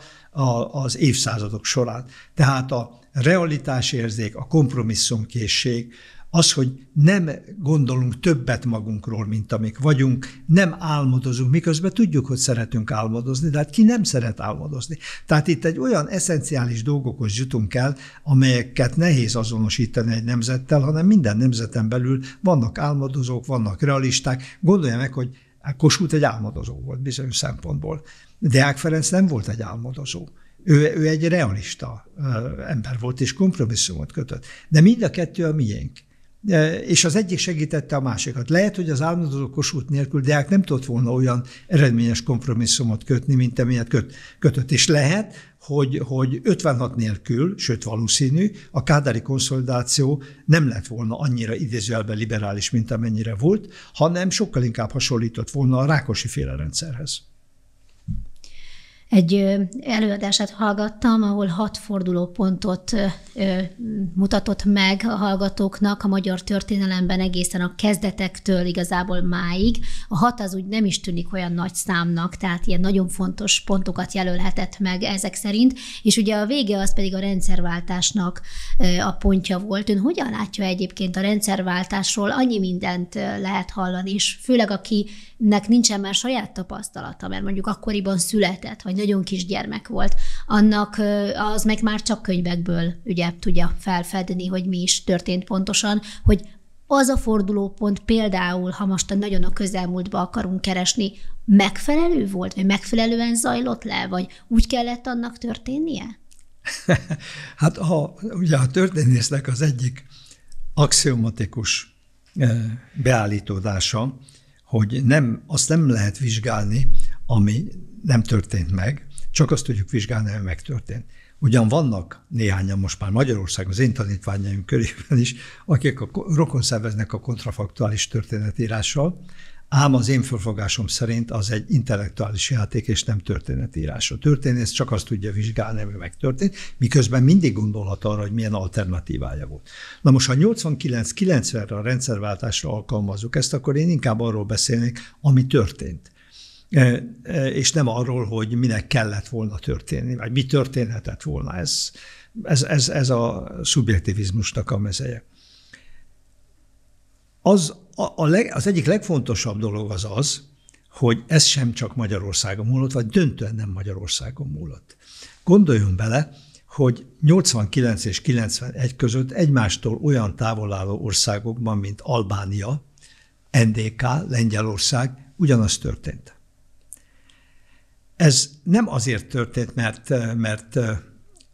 az évszázadok során. Tehát a realitásérzék, a kompromisszumkészség, az, hogy nem gondolunk többet magunkról, mint amik vagyunk, nem álmodozunk, miközben tudjuk, hogy szeretünk álmodozni, de hát ki nem szeret álmodozni. Tehát itt egy olyan eszenciális dolgokhoz jutunk el, amelyeket nehéz azonosítani egy nemzettel, hanem minden nemzeten belül vannak álmodozók, vannak realisták. Gondolja meg, hogy Kossuth egy álmodozó volt bizonyos szempontból. Deák Ferenc nem volt egy álmodozó. Ő, ő egy realista ember volt, és kompromisszumot kötött. De mind a kettő a miénk. E, és az egyik segítette a másikat. Lehet, hogy az állandó kosút nélkül Deák nem tudott volna olyan eredményes kompromisszumot kötni, mint amilyet köt, kötött. És lehet, hogy, hogy 56 nélkül, sőt valószínű, a kádári konszolidáció nem lett volna annyira idézőjelben liberális, mint amennyire volt, hanem sokkal inkább hasonlított volna a Rákosi féle rendszerhez egy előadását hallgattam, ahol hat fordulópontot mutatott meg a hallgatóknak a magyar történelemben egészen a kezdetektől igazából máig. A hat az úgy nem is tűnik olyan nagy számnak, tehát ilyen nagyon fontos pontokat jelölhetett meg ezek szerint, és ugye a vége az pedig a rendszerváltásnak a pontja volt. Ön hogyan látja egyébként a rendszerváltásról? Annyi mindent lehet hallani, és főleg akinek nincsen már saját tapasztalata, mert mondjuk akkoriban született, vagy nagyon kis gyermek volt, annak az meg már csak könyvekből ugye tudja felfedni, hogy mi is történt pontosan, hogy az a fordulópont például, ha most nagyon a közelmúltba akarunk keresni, megfelelő volt, vagy megfelelően zajlott le, vagy úgy kellett annak történnie? hát ha, ugye a történésznek az egyik axiomatikus e, beállítódása, hogy nem, azt nem lehet vizsgálni, ami nem történt meg, csak azt tudjuk vizsgálni, hogy megtörtént. Ugyan vannak néhányan most már Magyarország, az én tanítványaim körében is, akik a, rokon szerveznek a kontrafaktuális történetírással, ám az én felfogásom szerint az egy intellektuális játék és nem történetírás. A történész csak azt tudja vizsgálni, ami megtörtént, miközben mindig gondolhat arra, hogy milyen alternatívája volt. Na most, ha 89-90-re a rendszerváltásra alkalmazzuk ezt, akkor én inkább arról beszélnék, ami történt. E, e, és nem arról, hogy minek kellett volna történni, vagy mi történhetett volna. Ez, ez, ez, ez a szubjektivizmusnak a mezeje. Az, a, a leg, az egyik legfontosabb dolog az az, hogy ez sem csak Magyarországon múlott, vagy döntően nem Magyarországon múlott. Gondoljunk bele, hogy 89 és 91 között egymástól olyan távolálló országokban, mint Albánia, NDK, Lengyelország, ugyanaz történt. Ez nem azért történt, mert, mert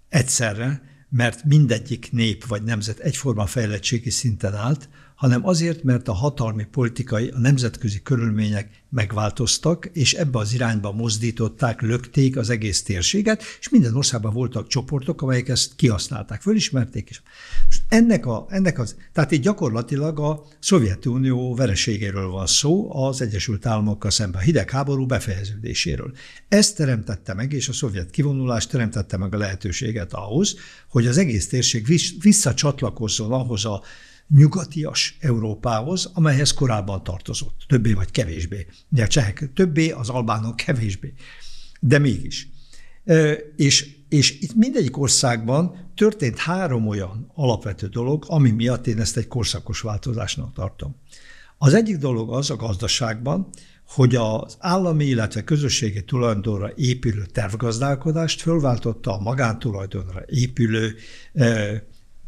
egyszerre, mert mindegyik nép vagy nemzet egyforma fejlettségi szinten állt, hanem azért, mert a hatalmi politikai, a nemzetközi körülmények megváltoztak, és ebbe az irányba mozdították, lökték az egész térséget, és minden országban voltak csoportok, amelyek ezt kihasználták, fölismerték is. Most ennek, a, ennek az, tehát itt gyakorlatilag a Szovjetunió vereségéről van szó az Egyesült Államokkal szemben, a hidegháború befejeződéséről. Ezt teremtette meg, és a szovjet kivonulás teremtette meg a lehetőséget ahhoz, hogy az egész térség visszacsatlakozzon ahhoz a nyugatias Európához, amelyhez korábban tartozott, többé vagy kevésbé. Ugye a csehek többé, az albánok kevésbé, de mégis. És, és itt mindegyik országban történt három olyan alapvető dolog, ami miatt én ezt egy korszakos változásnak tartom. Az egyik dolog az a gazdaságban, hogy az állami, illetve közösségi tulajdonra épülő tervgazdálkodást fölváltotta a magántulajdonra épülő eh,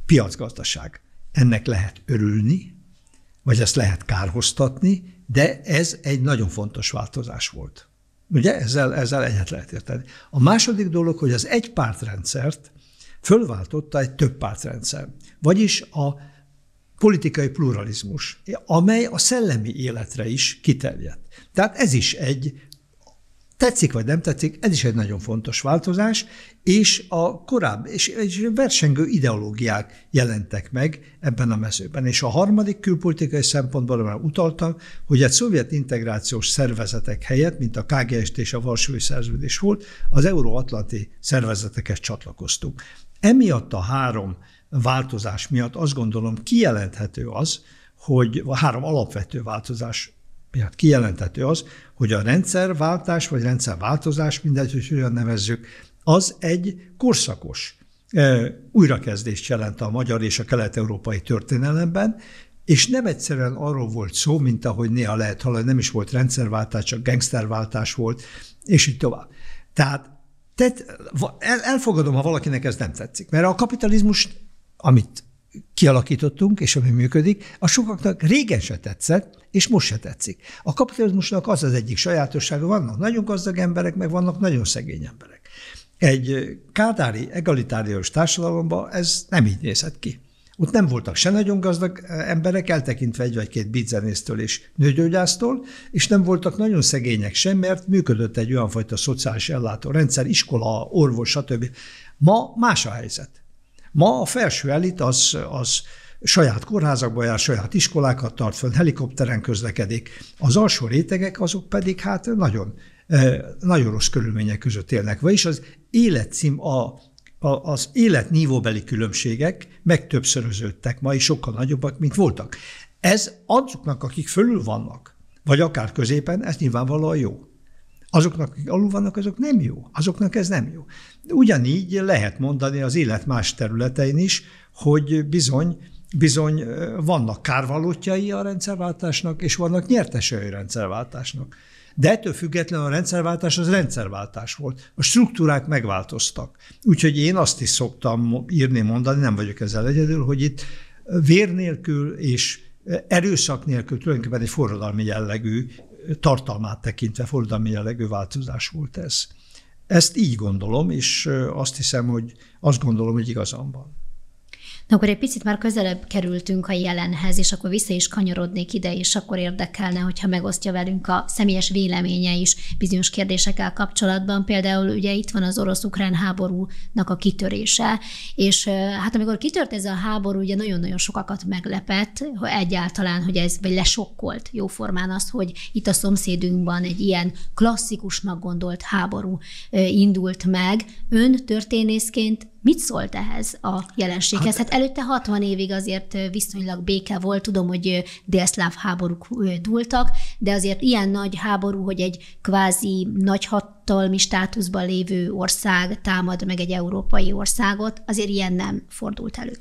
piacgazdaság. Ennek lehet örülni, vagy ezt lehet kárhoztatni, de ez egy nagyon fontos változás volt. Ugye ezzel, ezzel egyet lehet érteni. A második dolog, hogy az egy pártrendszert fölváltotta egy több pártrendszer, vagyis a politikai pluralizmus, amely a szellemi életre is kiterjedt. Tehát ez is egy Tetszik vagy nem tetszik, ez is egy nagyon fontos változás, és a korábbi és, egy versengő ideológiák jelentek meg ebben a mezőben. És a harmadik külpolitikai szempontból már utaltam, hogy egy szovjet integrációs szervezetek helyett, mint a KGST és a Varsói Szerződés volt, az euróatlanti szervezetekhez csatlakoztunk. Emiatt a három változás miatt azt gondolom kijelenthető az, hogy a három alapvető változás miatt kijelenthető az, hogy a rendszerváltás vagy rendszerváltozás, mindegy, hogy hogyan nevezzük, az egy korszakos újrakezdést jelent a magyar és a kelet-európai történelemben, és nem egyszerűen arról volt szó, mint ahogy néha lehet hallani, nem is volt rendszerváltás, csak gangsterváltás volt, és így tovább. Tehát tehát el, elfogadom, ha valakinek ez nem tetszik, mert a kapitalizmus, amit kialakítottunk, és ami működik, a sokaknak régen se tetszett, és most se tetszik. A kapitalizmusnak az az egyik sajátossága, vannak nagyon gazdag emberek, meg vannak nagyon szegény emberek. Egy kádári, egalitárius társadalomban ez nem így nézhet ki. Ott nem voltak se nagyon gazdag eh, emberek, eltekintve egy vagy két bizzenésztől és nőgyógyásztól, és nem voltak nagyon szegények sem, mert működött egy olyan fajta szociális ellátórendszer, iskola, orvos, stb. Ma más a helyzet. Ma a felső elit az, az saját kórházakba jár, saját iskolákat tart fönn, helikopteren közlekedik. Az alsó rétegek azok pedig hát nagyon, eh, nagyon rossz körülmények között élnek. Vagyis az életcím, a, a, az életnívóbeli különbségek megtöbbszöröződtek ma, és sokkal nagyobbak, mint voltak. Ez azoknak, akik fölül vannak, vagy akár középen, ez nyilvánvalóan jó. Azoknak, akik alul vannak, azok nem jó. Azoknak ez nem jó. Ugyanígy lehet mondani az élet más területein is, hogy bizony, bizony vannak kárvalótjai a rendszerváltásnak, és vannak nyertesei a rendszerváltásnak. De ettől függetlenül a rendszerváltás az rendszerváltás volt. A struktúrák megváltoztak. Úgyhogy én azt is szoktam írni, mondani, nem vagyok ezzel egyedül, hogy itt vér nélkül és erőszak nélkül tulajdonképpen egy forradalmi jellegű, tartalmát tekintve forradalmi jellegű változás volt ez. Ezt így gondolom, és azt hiszem, hogy azt gondolom, hogy igazam van. Na akkor egy picit már közelebb kerültünk a jelenhez, és akkor vissza is kanyarodnék ide, és akkor érdekelne, hogyha megosztja velünk a személyes véleménye is bizonyos kérdésekkel kapcsolatban. Például ugye itt van az orosz-ukrán háborúnak a kitörése, és hát amikor kitört ez a háború, ugye nagyon-nagyon sokakat meglepett, ha egyáltalán, hogy ez, vagy lesokkolt jóformán azt, hogy itt a szomszédünkben egy ilyen klasszikusnak gondolt háború indult meg. Ön történészként Mit szólt ehhez a jelenséghez? Hát, hát előtte 60 évig azért viszonylag béke volt, tudom, hogy délszláv háborúk dúltak, de azért ilyen nagy háború, hogy egy kvázi nagy hatalmi státuszban lévő ország támad meg egy európai országot, azért ilyen nem fordult elő.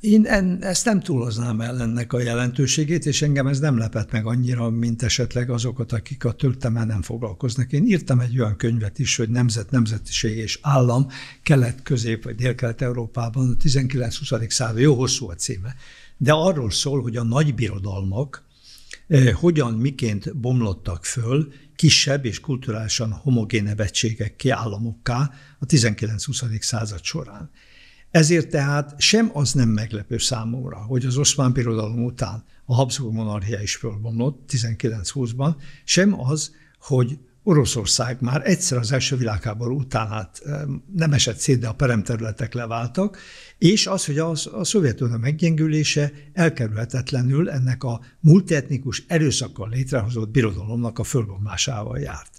Én en, ezt nem túloznám el ennek a jelentőségét, és engem ez nem lepett meg annyira, mint esetleg azokat, akik a töltemel nem foglalkoznak. Én írtam egy olyan könyvet is, hogy Nemzet, Nemzetiség és Állam Kelet-Közép vagy Dél-Kelet-Európában, a 19-20. század, jó hosszú a címe, de arról szól, hogy a nagybirodalmak eh, hogyan, miként bomlottak föl kisebb és kulturálisan homogénebb egységek kiállamokká a 19-20. század során. Ezért tehát sem az nem meglepő számomra, hogy az oszmán birodalom után a Habsburg monarchia is fölbomlott 1920-ban, sem az, hogy Oroszország már egyszer az első világháború után hát nem esett szét, de a peremterületek leváltak, és az, hogy az, a Szovjetunió meggyengülése elkerülhetetlenül ennek a multietnikus erőszakkal létrehozott birodalomnak a fölbomlásával járt.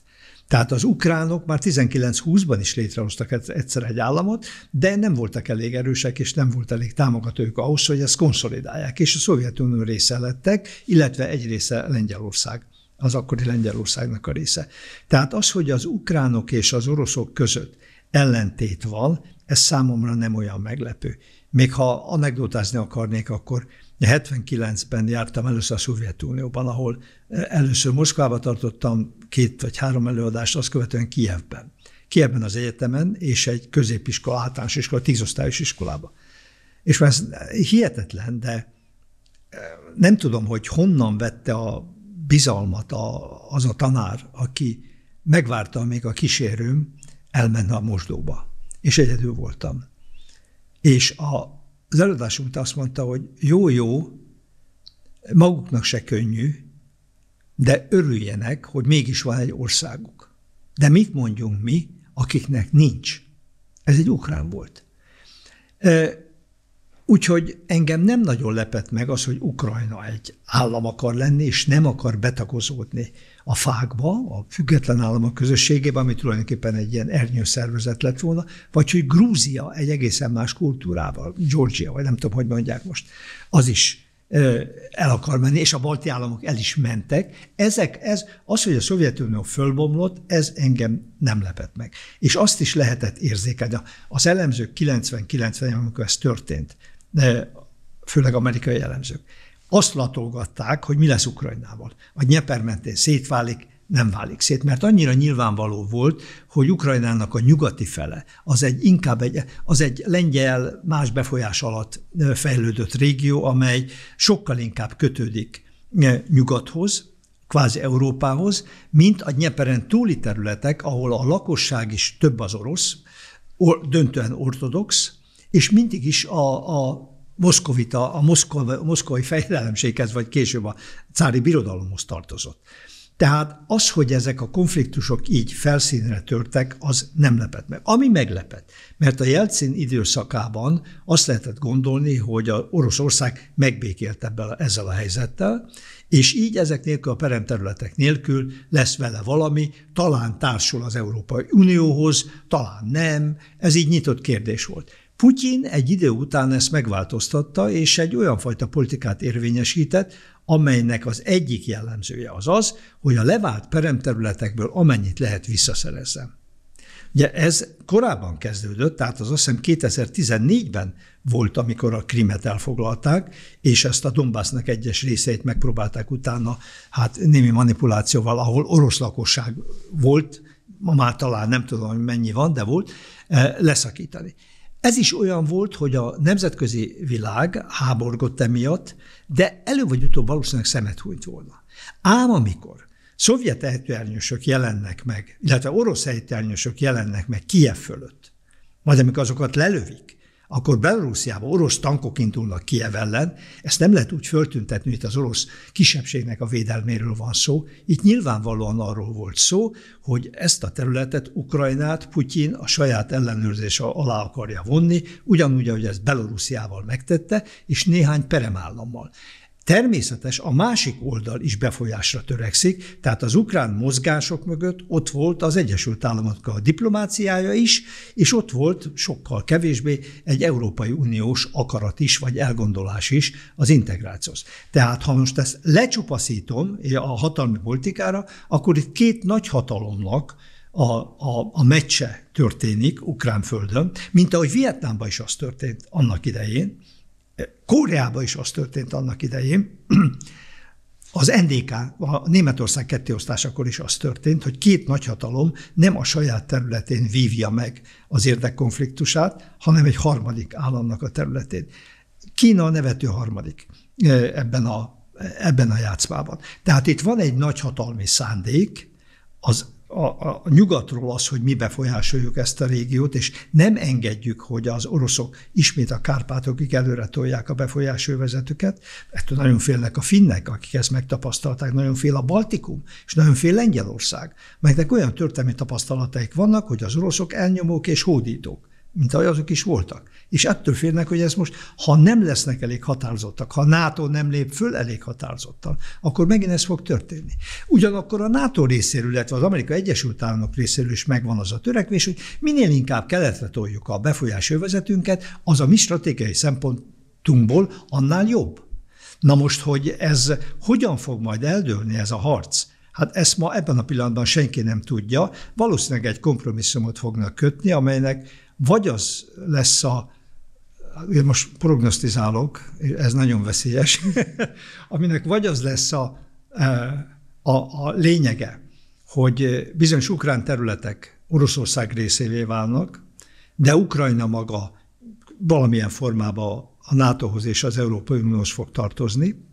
Tehát az ukránok már 19-20-ban is létrehoztak egyszer egy államot, de nem voltak elég erősek, és nem volt elég támogatójuk ahhoz, hogy ezt konszolidálják, és a Szovjetunió része lettek, illetve egy része Lengyelország az akkori Lengyelországnak a része. Tehát az, hogy az ukránok és az oroszok között ellentét van, ez számomra nem olyan meglepő. Még ha anekdotázni akarnék, akkor 79-ben jártam először a Szovjetunióban, ahol eh, először Moszkvába tartottam két vagy három előadást, azt követően Kijevben. Kijevben az egyetemen és egy középiskola, általános iskola, tízosztályos iskolába. És már ez hihetetlen, de eh, nem tudom, hogy honnan vette a bizalmat a, az a tanár, aki megvárta, még a kísérőm elmenne a mosdóba. És egyedül voltam. És a az előadás után azt mondta, hogy jó-jó, maguknak se könnyű, de örüljenek, hogy mégis van egy országuk. De mit mondjunk mi, akiknek nincs? Ez egy ukrán volt. Úgyhogy engem nem nagyon lepett meg az, hogy Ukrajna egy állam akar lenni, és nem akar betakozódni a fákba, a független államok közösségébe, ami tulajdonképpen egy ilyen szervezet lett volna, vagy hogy Grúzia egy egészen más kultúrával, Georgia, vagy nem tudom, hogy mondják most, az is el akar menni, és a balti államok el is mentek. Ezek, ez, az, hogy a Szovjetunió fölbomlott, ez engem nem lepett meg. És azt is lehetett érzékelni. Az elemzők 90-90, amikor ez történt, főleg amerikai elemzők, azt latolgatták, hogy mi lesz Ukrajnával. A Nyeper mentén szétválik, nem válik szét, mert annyira nyilvánvaló volt, hogy Ukrajnának a nyugati fele az egy inkább egy, az egy lengyel más befolyás alatt fejlődött régió, amely sokkal inkább kötődik nyugathoz, kvázi Európához, mint a Nyeperen túli területek, ahol a lakosság is több az orosz, or, döntően ortodox, és mindig is a, a moszkovita, a, moszkova, a moszkovai fejlelemséghez, vagy később a cári birodalomhoz tartozott. Tehát az, hogy ezek a konfliktusok így felszínre törtek, az nem lepett meg. Ami meglepett, mert a Jelcin időszakában azt lehetett gondolni, hogy a Oroszország megbékélt ebben, ezzel a helyzettel, és így ezek nélkül, a peremterületek nélkül lesz vele valami, talán társul az Európai Unióhoz, talán nem, ez így nyitott kérdés volt. Putyin egy idő után ezt megváltoztatta, és egy olyan fajta politikát érvényesített, amelynek az egyik jellemzője az az, hogy a levált peremterületekből amennyit lehet visszaszerezzen. Ugye ez korábban kezdődött, tehát az azt hiszem 2014-ben volt, amikor a krimet elfoglalták, és ezt a Donbassnak egyes részeit megpróbálták utána, hát némi manipulációval, ahol orosz lakosság volt, ma már talán nem tudom, hogy mennyi van, de volt, eh, leszakítani. Ez is olyan volt, hogy a nemzetközi világ háborgott emiatt, de elő vagy utóbb valószínűleg szemet hújt volna. Ám amikor szovjet ejtőernyősök jelennek meg, illetve orosz ejtőernyősök jelennek meg Kiev fölött, majd amikor azokat lelövik, akkor Belorussziába orosz tankok indulnak Kiev ellen, ezt nem lehet úgy föltüntetni, hogy az orosz kisebbségnek a védelméről van szó. Itt nyilvánvalóan arról volt szó, hogy ezt a területet, Ukrajnát Putyin a saját ellenőrzése alá akarja vonni, ugyanúgy, ahogy ezt Belorussziával megtette, és néhány peremállammal. Természetes a másik oldal is befolyásra törekszik, tehát az ukrán mozgások mögött ott volt az Egyesült Államok a diplomáciája is, és ott volt sokkal kevésbé egy Európai Uniós akarat is, vagy elgondolás is az integrációhoz. Tehát ha most ezt lecsupaszítom a hatalmi politikára, akkor itt két nagy hatalomnak a, a, a meccse történik Ukrán földön, mint ahogy Vietnámban is az történt annak idején, Kóreában is az történt annak idején, az NDK, a Németország kettéosztásakor is az történt, hogy két nagyhatalom nem a saját területén vívja meg az érdekkonfliktusát, hanem egy harmadik államnak a területén. Kína a nevető harmadik eh, ebben a, eh, ebben a játszmában. Tehát itt van egy nagyhatalmi szándék, az a, a nyugatról az, hogy mi befolyásoljuk ezt a régiót, és nem engedjük, hogy az oroszok ismét a Kárpátokig előre tolják a befolyásoló vezetőket. Ettől nagyon félnek a finnek, akik ezt megtapasztalták, nagyon fél a Baltikum, és nagyon fél Lengyelország, melynek olyan történelmi tapasztalataik vannak, hogy az oroszok elnyomók és hódítók mint ahogy azok is voltak. És ettől félnek, hogy ez most, ha nem lesznek elég határozottak, ha NATO nem lép föl elég határozottan, akkor megint ez fog történni. Ugyanakkor a NATO részéről, illetve az Amerika Egyesült Államok részéről is megvan az a törekvés, hogy minél inkább keletre toljuk a befolyási övezetünket, az a mi stratégiai szempontunkból annál jobb. Na most, hogy ez hogyan fog majd eldőlni ez a harc, Hát ezt ma ebben a pillanatban senki nem tudja. Valószínűleg egy kompromisszumot fognak kötni, amelynek vagy az lesz a, én most prognosztizálok, ez nagyon veszélyes, aminek vagy az lesz a, e, a, a lényege, hogy bizonyos ukrán területek Oroszország részévé válnak, de Ukrajna maga valamilyen formában a NATO-hoz és az Európai Unióhoz fog tartozni,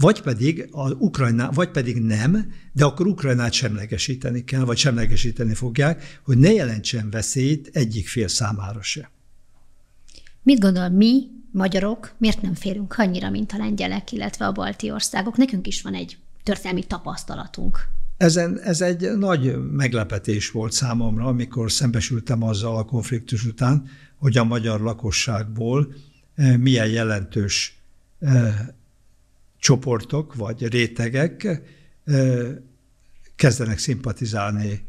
vagy pedig, a Ukrajna, vagy pedig nem, de akkor Ukrajnát semlegesíteni kell, vagy semlegesíteni fogják, hogy ne jelentsen veszélyt egyik fél számára se. Mit gondol mi, magyarok, miért nem férünk annyira, mint a lengyelek, illetve a balti országok? Nekünk is van egy történelmi tapasztalatunk. Ezen, ez egy nagy meglepetés volt számomra, amikor szembesültem azzal a konfliktus után, hogy a magyar lakosságból eh, milyen jelentős eh, csoportok vagy rétegek kezdenek szimpatizálni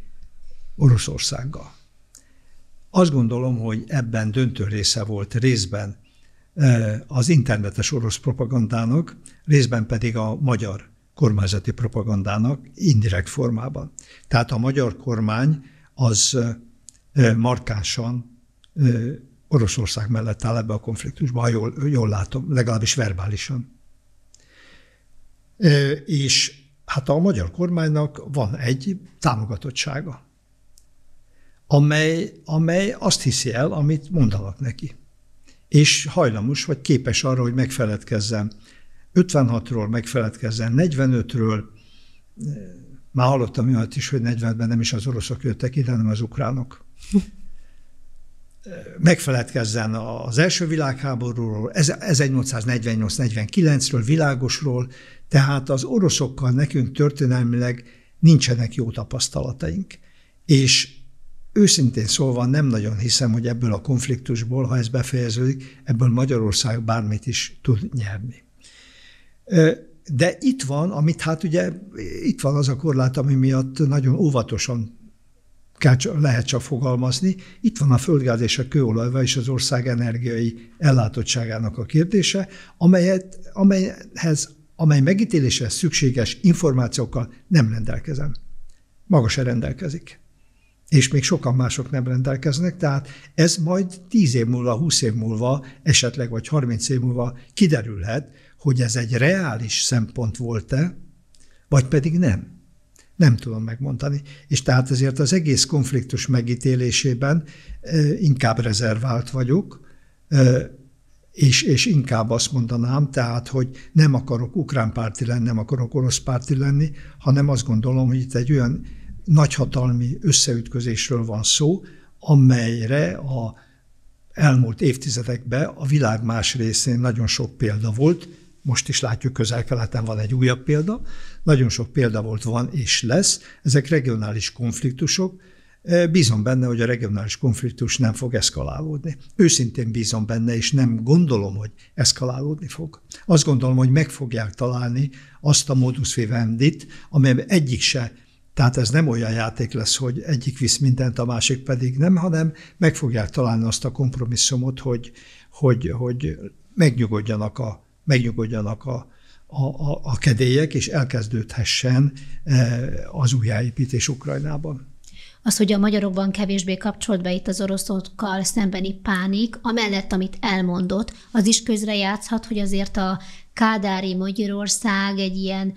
Oroszországgal. Azt gondolom, hogy ebben döntő része volt részben az internetes orosz propagandának, részben pedig a magyar kormányzati propagandának indirekt formában. Tehát a magyar kormány az markánsan Oroszország mellett áll ebbe a konfliktusba, ha jól, jól látom, legalábbis verbálisan. És hát a magyar kormánynak van egy támogatottsága, amely, amely azt hiszi el, amit mondanak neki. És hajlamos vagy képes arra, hogy megfeledkezzen 56-ról, megfeledkezzen 45-ről, már hallottam olyat is, hogy 40-ben nem is az oroszok jöttek ide, hanem az ukránok. Megfeledkezzen az első világháborúról, 1848-49-ről, világosról, tehát az oroszokkal nekünk történelmileg nincsenek jó tapasztalataink. És őszintén szólva nem nagyon hiszem, hogy ebből a konfliktusból, ha ez befejeződik, ebből Magyarország bármit is tud nyerni. De itt van, amit hát ugye itt van az a korlát, ami miatt nagyon óvatosan kell, lehet csak fogalmazni. Itt van a földgáz és a kőolajva és az ország energiai ellátottságának a kérdése, amelyet, amelyhez amely megítélése szükséges információkkal nem rendelkezem. Maga se rendelkezik. És még sokan mások nem rendelkeznek, tehát ez majd 10 év múlva, 20 év múlva, esetleg vagy 30 év múlva kiderülhet, hogy ez egy reális szempont volt-e, vagy pedig nem. Nem tudom megmondani. És tehát ezért az egész konfliktus megítélésében eh, inkább rezervált vagyok, eh, és, és inkább azt mondanám, tehát, hogy nem akarok ukrán párti lenni, nem akarok orosz párti lenni, hanem azt gondolom, hogy itt egy olyan nagyhatalmi összeütközésről van szó, amelyre a elmúlt évtizedekben a világ más részén nagyon sok példa volt, most is látjuk közel-keleten van egy újabb példa, nagyon sok példa volt, van és lesz, ezek regionális konfliktusok, Bízom benne, hogy a regionális konfliktus nem fog eszkalálódni. Őszintén bízom benne, és nem gondolom, hogy eszkalálódni fog. Azt gondolom, hogy meg fogják találni azt a modus vivendit, amely egyik se tehát ez nem olyan játék lesz, hogy egyik visz mindent, a másik pedig nem, hanem meg fogják találni azt a kompromisszumot, hogy, hogy, hogy megnyugodjanak, a, megnyugodjanak a, a, a, a kedélyek, és elkezdődhessen az újjáépítés Ukrajnában az, hogy a magyarokban kevésbé kapcsolt be itt az oroszokkal szembeni pánik, amellett, amit elmondott, az is közre játszhat, hogy azért a Kádári Magyarország egy ilyen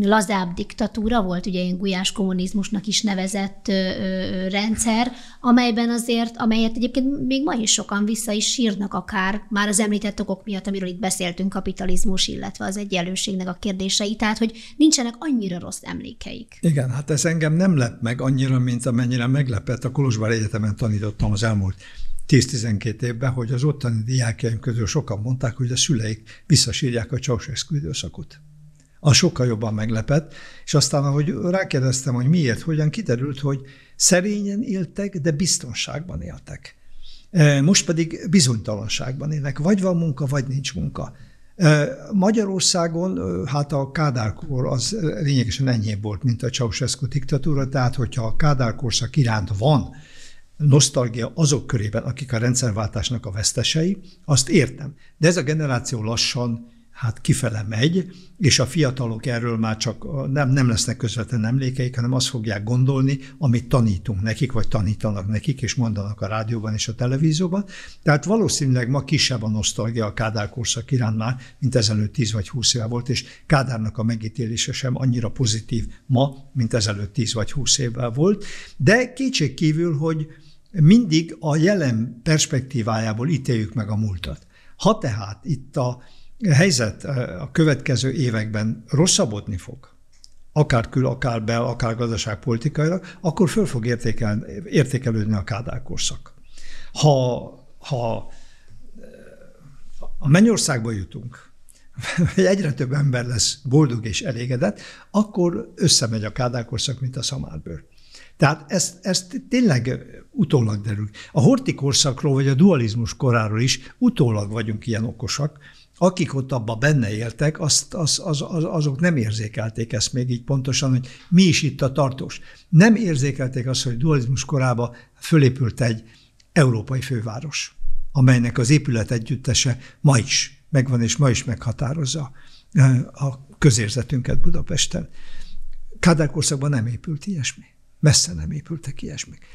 lazább diktatúra volt, ugye ilyen gulyás kommunizmusnak is nevezett ö, ö, rendszer, amelyben azért, amelyet egyébként még ma is sokan vissza is sírnak akár, már az említett okok miatt, amiről itt beszéltünk, kapitalizmus, illetve az egyenlőségnek a kérdései, tehát hogy nincsenek annyira rossz emlékeik. Igen, hát ez engem nem lep meg annyira, mint amennyire meglepett. A Kolozsvár Egyetemen tanítottam az elmúlt 10-12 évben, hogy az ottani diákjaim közül sokan mondták, hogy a szüleik visszasírják a Csaușescu időszakot a sokkal jobban meglepett, és aztán, ahogy rákérdeztem, hogy miért, hogyan kiderült, hogy szerényen éltek, de biztonságban éltek. E, most pedig bizonytalanságban élnek. Vagy van munka, vagy nincs munka. E, Magyarországon e, hát a kádárkor az lényegesen enyhébb volt, mint a Ceausescu diktatúra, tehát hogyha a kádárkorszak iránt van nosztalgia azok körében, akik a rendszerváltásnak a vesztesei, azt értem. De ez a generáció lassan hát kifele megy, és a fiatalok erről már csak nem, nem lesznek közvetlen emlékeik, hanem azt fogják gondolni, amit tanítunk nekik, vagy tanítanak nekik, és mondanak a rádióban és a televízióban. Tehát valószínűleg ma kisebb a nosztalgia a Kádár korszak iránt már, mint ezelőtt 10 vagy 20 éve volt, és Kádárnak a megítélése sem annyira pozitív ma, mint ezelőtt 10 vagy 20 évvel volt. De kétség kívül, hogy mindig a jelen perspektívájából ítéljük meg a múltat. Ha tehát itt a helyzet eh, a következő években rosszabbodni fog, akár kül, akár bel, akár gazdaságpolitikailag, akkor föl fog értékel, értékelődni a Kádár korszak. Ha, ha eh, a Mennyországba jutunk, hogy egyre több ember lesz boldog és elégedett, akkor összemegy a korszak, mint a szamárbőr. Tehát ezt, ezt tényleg utólag derül. A hortikorszakról, vagy a dualizmus koráról is utólag vagyunk ilyen okosak, akik ott abban benne éltek, azt, az, az, az, azok nem érzékelték ezt még így pontosan, hogy mi is itt a tartós. Nem érzékelték azt, hogy dualizmus korában fölépült egy európai főváros, amelynek az épület együttese ma is megvan, és ma is meghatározza eh, a közérzetünket Budapesten. Kádár korszakban nem épült ilyesmi. Messze nem épültek ilyesmik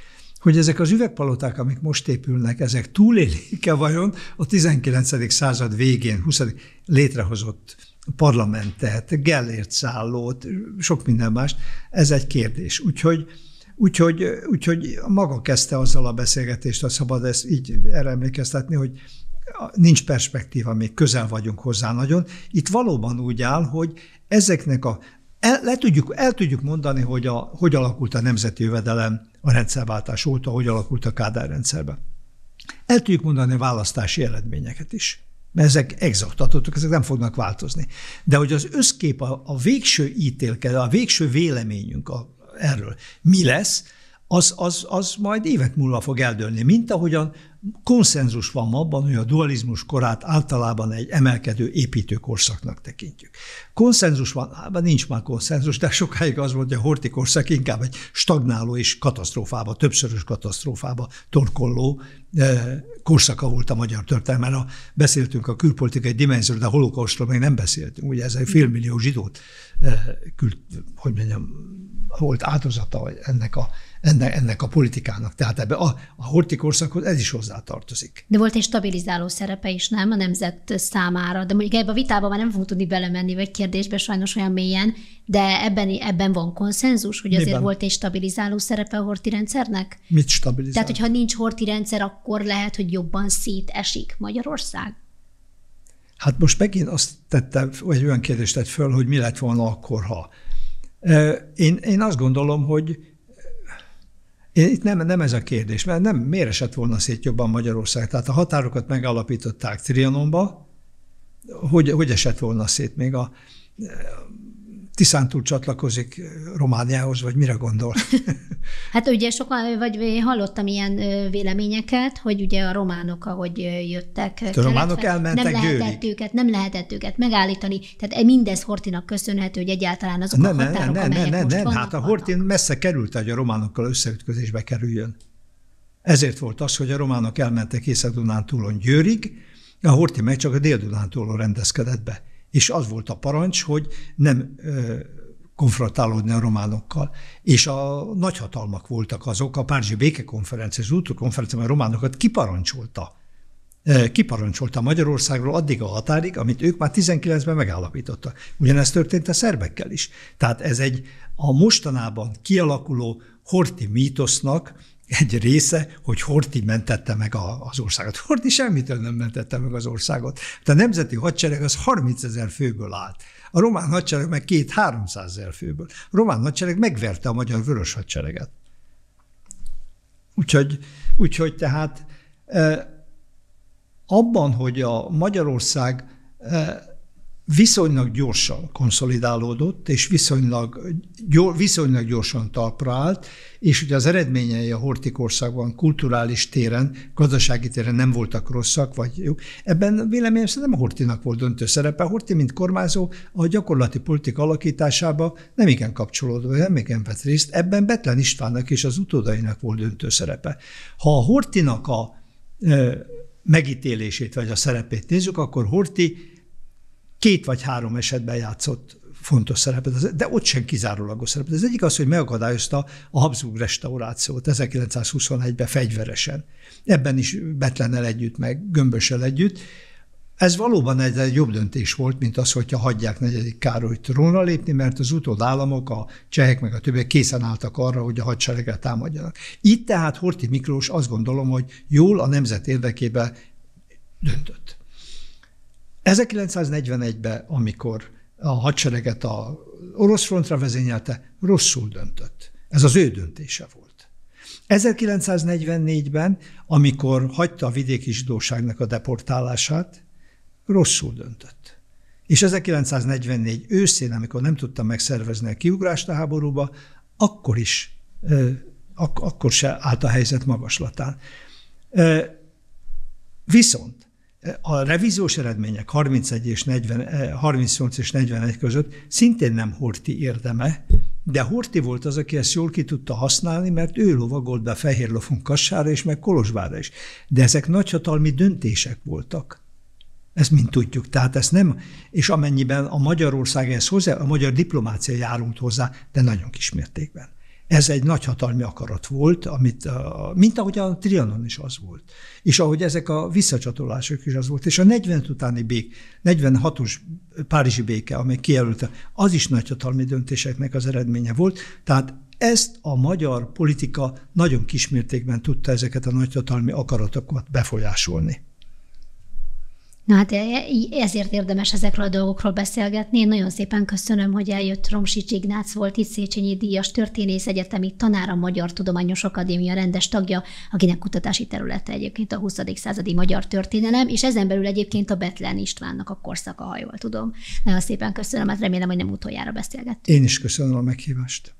hogy ezek az üvegpaloták, amik most épülnek, ezek túlélik-e vajon a 19. század végén, 20. létrehozott parlamentet, Gellért szállót, sok minden mást, ez egy kérdés. Úgyhogy Úgyhogy, úgyhogy maga kezdte azzal a beszélgetést, ha szabad ezt így erre emlékeztetni, hogy nincs perspektíva, még közel vagyunk hozzá nagyon. Itt valóban úgy áll, hogy ezeknek a el, le tudjuk, el tudjuk mondani, hogy a, hogy alakult a nemzeti jövedelem a rendszerváltás óta, hogy alakult a Kádár rendszerben. El tudjuk mondani a választási eredményeket is, mert ezek exaktatottak, ezek nem fognak változni. De hogy az összkép, a, a végső ítélkedő, a végső véleményünk a, erről mi lesz, az, az, az majd évek múlva fog eldőlni, mint ahogyan konszenzus van abban, hogy a dualizmus korát általában egy emelkedő építő korszaknak tekintjük. Konszenzus van, hát nincs már konszenzus, de sokáig az volt, hogy a horti korszak inkább egy stagnáló és katasztrófába, többszörös katasztrófába torkolló eh, korszaka volt a magyar történelmen. Beszéltünk a külpolitikai dimenzióról, de a holokausztról még nem beszéltünk. Ugye ez egy félmillió zsidót eh, küld, hogy mondjam, volt áldozata ennek a ennek, ennek a politikának. Tehát ebbe a, a korszakhoz ez is hozzátartozik. De volt egy stabilizáló szerepe is, nem, a nemzet számára. De mondjuk ebbe a vitába már nem fogunk tudni belemenni, vagy kérdésbe sajnos olyan mélyen, de ebben, ebben van konszenzus, hogy azért Miben? volt egy stabilizáló szerepe a horti rendszernek? Mit stabilizál? Tehát, hogyha nincs horti rendszer, akkor lehet, hogy jobban szétesik Magyarország? Hát most megint azt tette, vagy olyan kérdést tett föl, hogy mi lett volna akkor, ha. Én, én azt gondolom, hogy én Itt nem, nem ez a kérdés, mert nem, miért esett volna szét jobban Magyarország? Tehát a határokat megalapították Trianonba, hogy, hogy esett volna szét még a Tiszántúl csatlakozik Romániához, vagy mire gondol? hát ugye sokan, vagy hallottam ilyen véleményeket, hogy ugye a románok, ahogy jöttek. A kelet, románok elmentek nem lehetett őket, nem lehetett őket megállítani. Tehát e mindez Hortinak köszönhető, hogy egyáltalán azok nem, a határok, nem, nem, nem, nem, most nem, hát a Hortin vannak. messze került, hogy a románokkal összeütközésbe kerüljön. Ezért volt az, hogy a románok elmentek Észak-Dunán túlon Győrig, a Horti meg csak a Dél-Dunán rendezkedett be és az volt a parancs, hogy nem konfrontálódni a románokkal. És a nagyhatalmak voltak azok, a Párizsi Békekonferencia, az konferencia, a románokat kiparancsolta. Kiparancsolta Magyarországról addig a határig, amit ők már 19-ben megállapítottak. Ugyanezt történt a szerbekkel is. Tehát ez egy a mostanában kialakuló horti mítosznak egy része, hogy Horti mentette meg a, az országot. Horti semmitől nem mentette meg az országot. De hát a nemzeti hadsereg az 30 ezer főből állt. A román hadsereg meg két 300 ezer főből. A román hadsereg megverte a magyar vörös hadsereget. Úgyhogy, úgyhogy tehát eh, abban, hogy a Magyarország eh, viszonylag gyorsan konszolidálódott, és viszonylag, gyor, viszonylag gyorsan talpra állt, és ugye az eredményei a Hortikországban kulturális téren, gazdasági téren nem voltak rosszak, vagy jó. Ebben véleményem szerint nem a Hortinak volt döntő szerepe. Horti, mint kormányzó, a gyakorlati politika alakításába nem igen kapcsolódva, nem igen vett részt. Ebben Betlen Istvánnak és az utódainak volt döntő szerepe. Ha a Hortinak a e, megítélését vagy a szerepét nézzük, akkor Horti két vagy három esetben játszott fontos szerepet, de ott sem kizárólagos szerepet. Az egyik az, hogy megakadályozta a Habsburg restaurációt 1921-ben fegyveresen. Ebben is Betlennel együtt, meg Gömbössel együtt. Ez valóban egy, egy jobb döntés volt, mint az, hogyha hagyják negyedik Károly trónra lépni, mert az utódállamok, a csehek meg a többiek készen álltak arra, hogy a hadseregre támadjanak. Itt tehát Horti Miklós azt gondolom, hogy jól a nemzet érdekében döntött. 1941-ben, amikor a hadsereget a orosz frontra vezényelte, rosszul döntött. Ez az ő döntése volt. 1944-ben, amikor hagyta a vidéki zsidóságnak a deportálását, rosszul döntött. És 1944 őszén, amikor nem tudta megszervezni a kiugrást a háborúba, akkor is, ak- akkor se állt a helyzet magaslatán. Viszont a revíziós eredmények 31 és 40, 38 eh, és 41 között szintén nem Horti érdeme, de Horti volt az, aki ezt jól ki tudta használni, mert ő lovagolt be Fehérlofon Kassára és meg Kolozsvára is. De ezek nagyhatalmi döntések voltak. Ezt mind tudjuk. Tehát ezt nem, és amennyiben a Magyarország ehhez hozzá, a magyar diplomácia járult hozzá, de nagyon kis mértékben. Ez egy nagyhatalmi akarat volt, amit, mint ahogy a Trianon is az volt. És ahogy ezek a visszacsatolások is az volt. És a 40 utáni bék, 46-os Párizsi béke, amely kijelölte, az is nagyhatalmi döntéseknek az eredménye volt. Tehát ezt a magyar politika nagyon kismértékben tudta ezeket a nagyhatalmi akaratokat befolyásolni. Na hát ezért érdemes ezekről a dolgokról beszélgetni. Én nagyon szépen köszönöm, hogy eljött Romsics Ignác, volt itt Széchenyi Díjas Történész Egyetemi Tanár, a Magyar Tudományos Akadémia rendes tagja, akinek kutatási területe egyébként a 20. századi magyar történelem, és ezen belül egyébként a Betlen Istvánnak a korszaka, ha jól tudom. Nagyon szépen köszönöm, hát remélem, hogy nem utoljára beszélgettünk. Én is köszönöm a meghívást.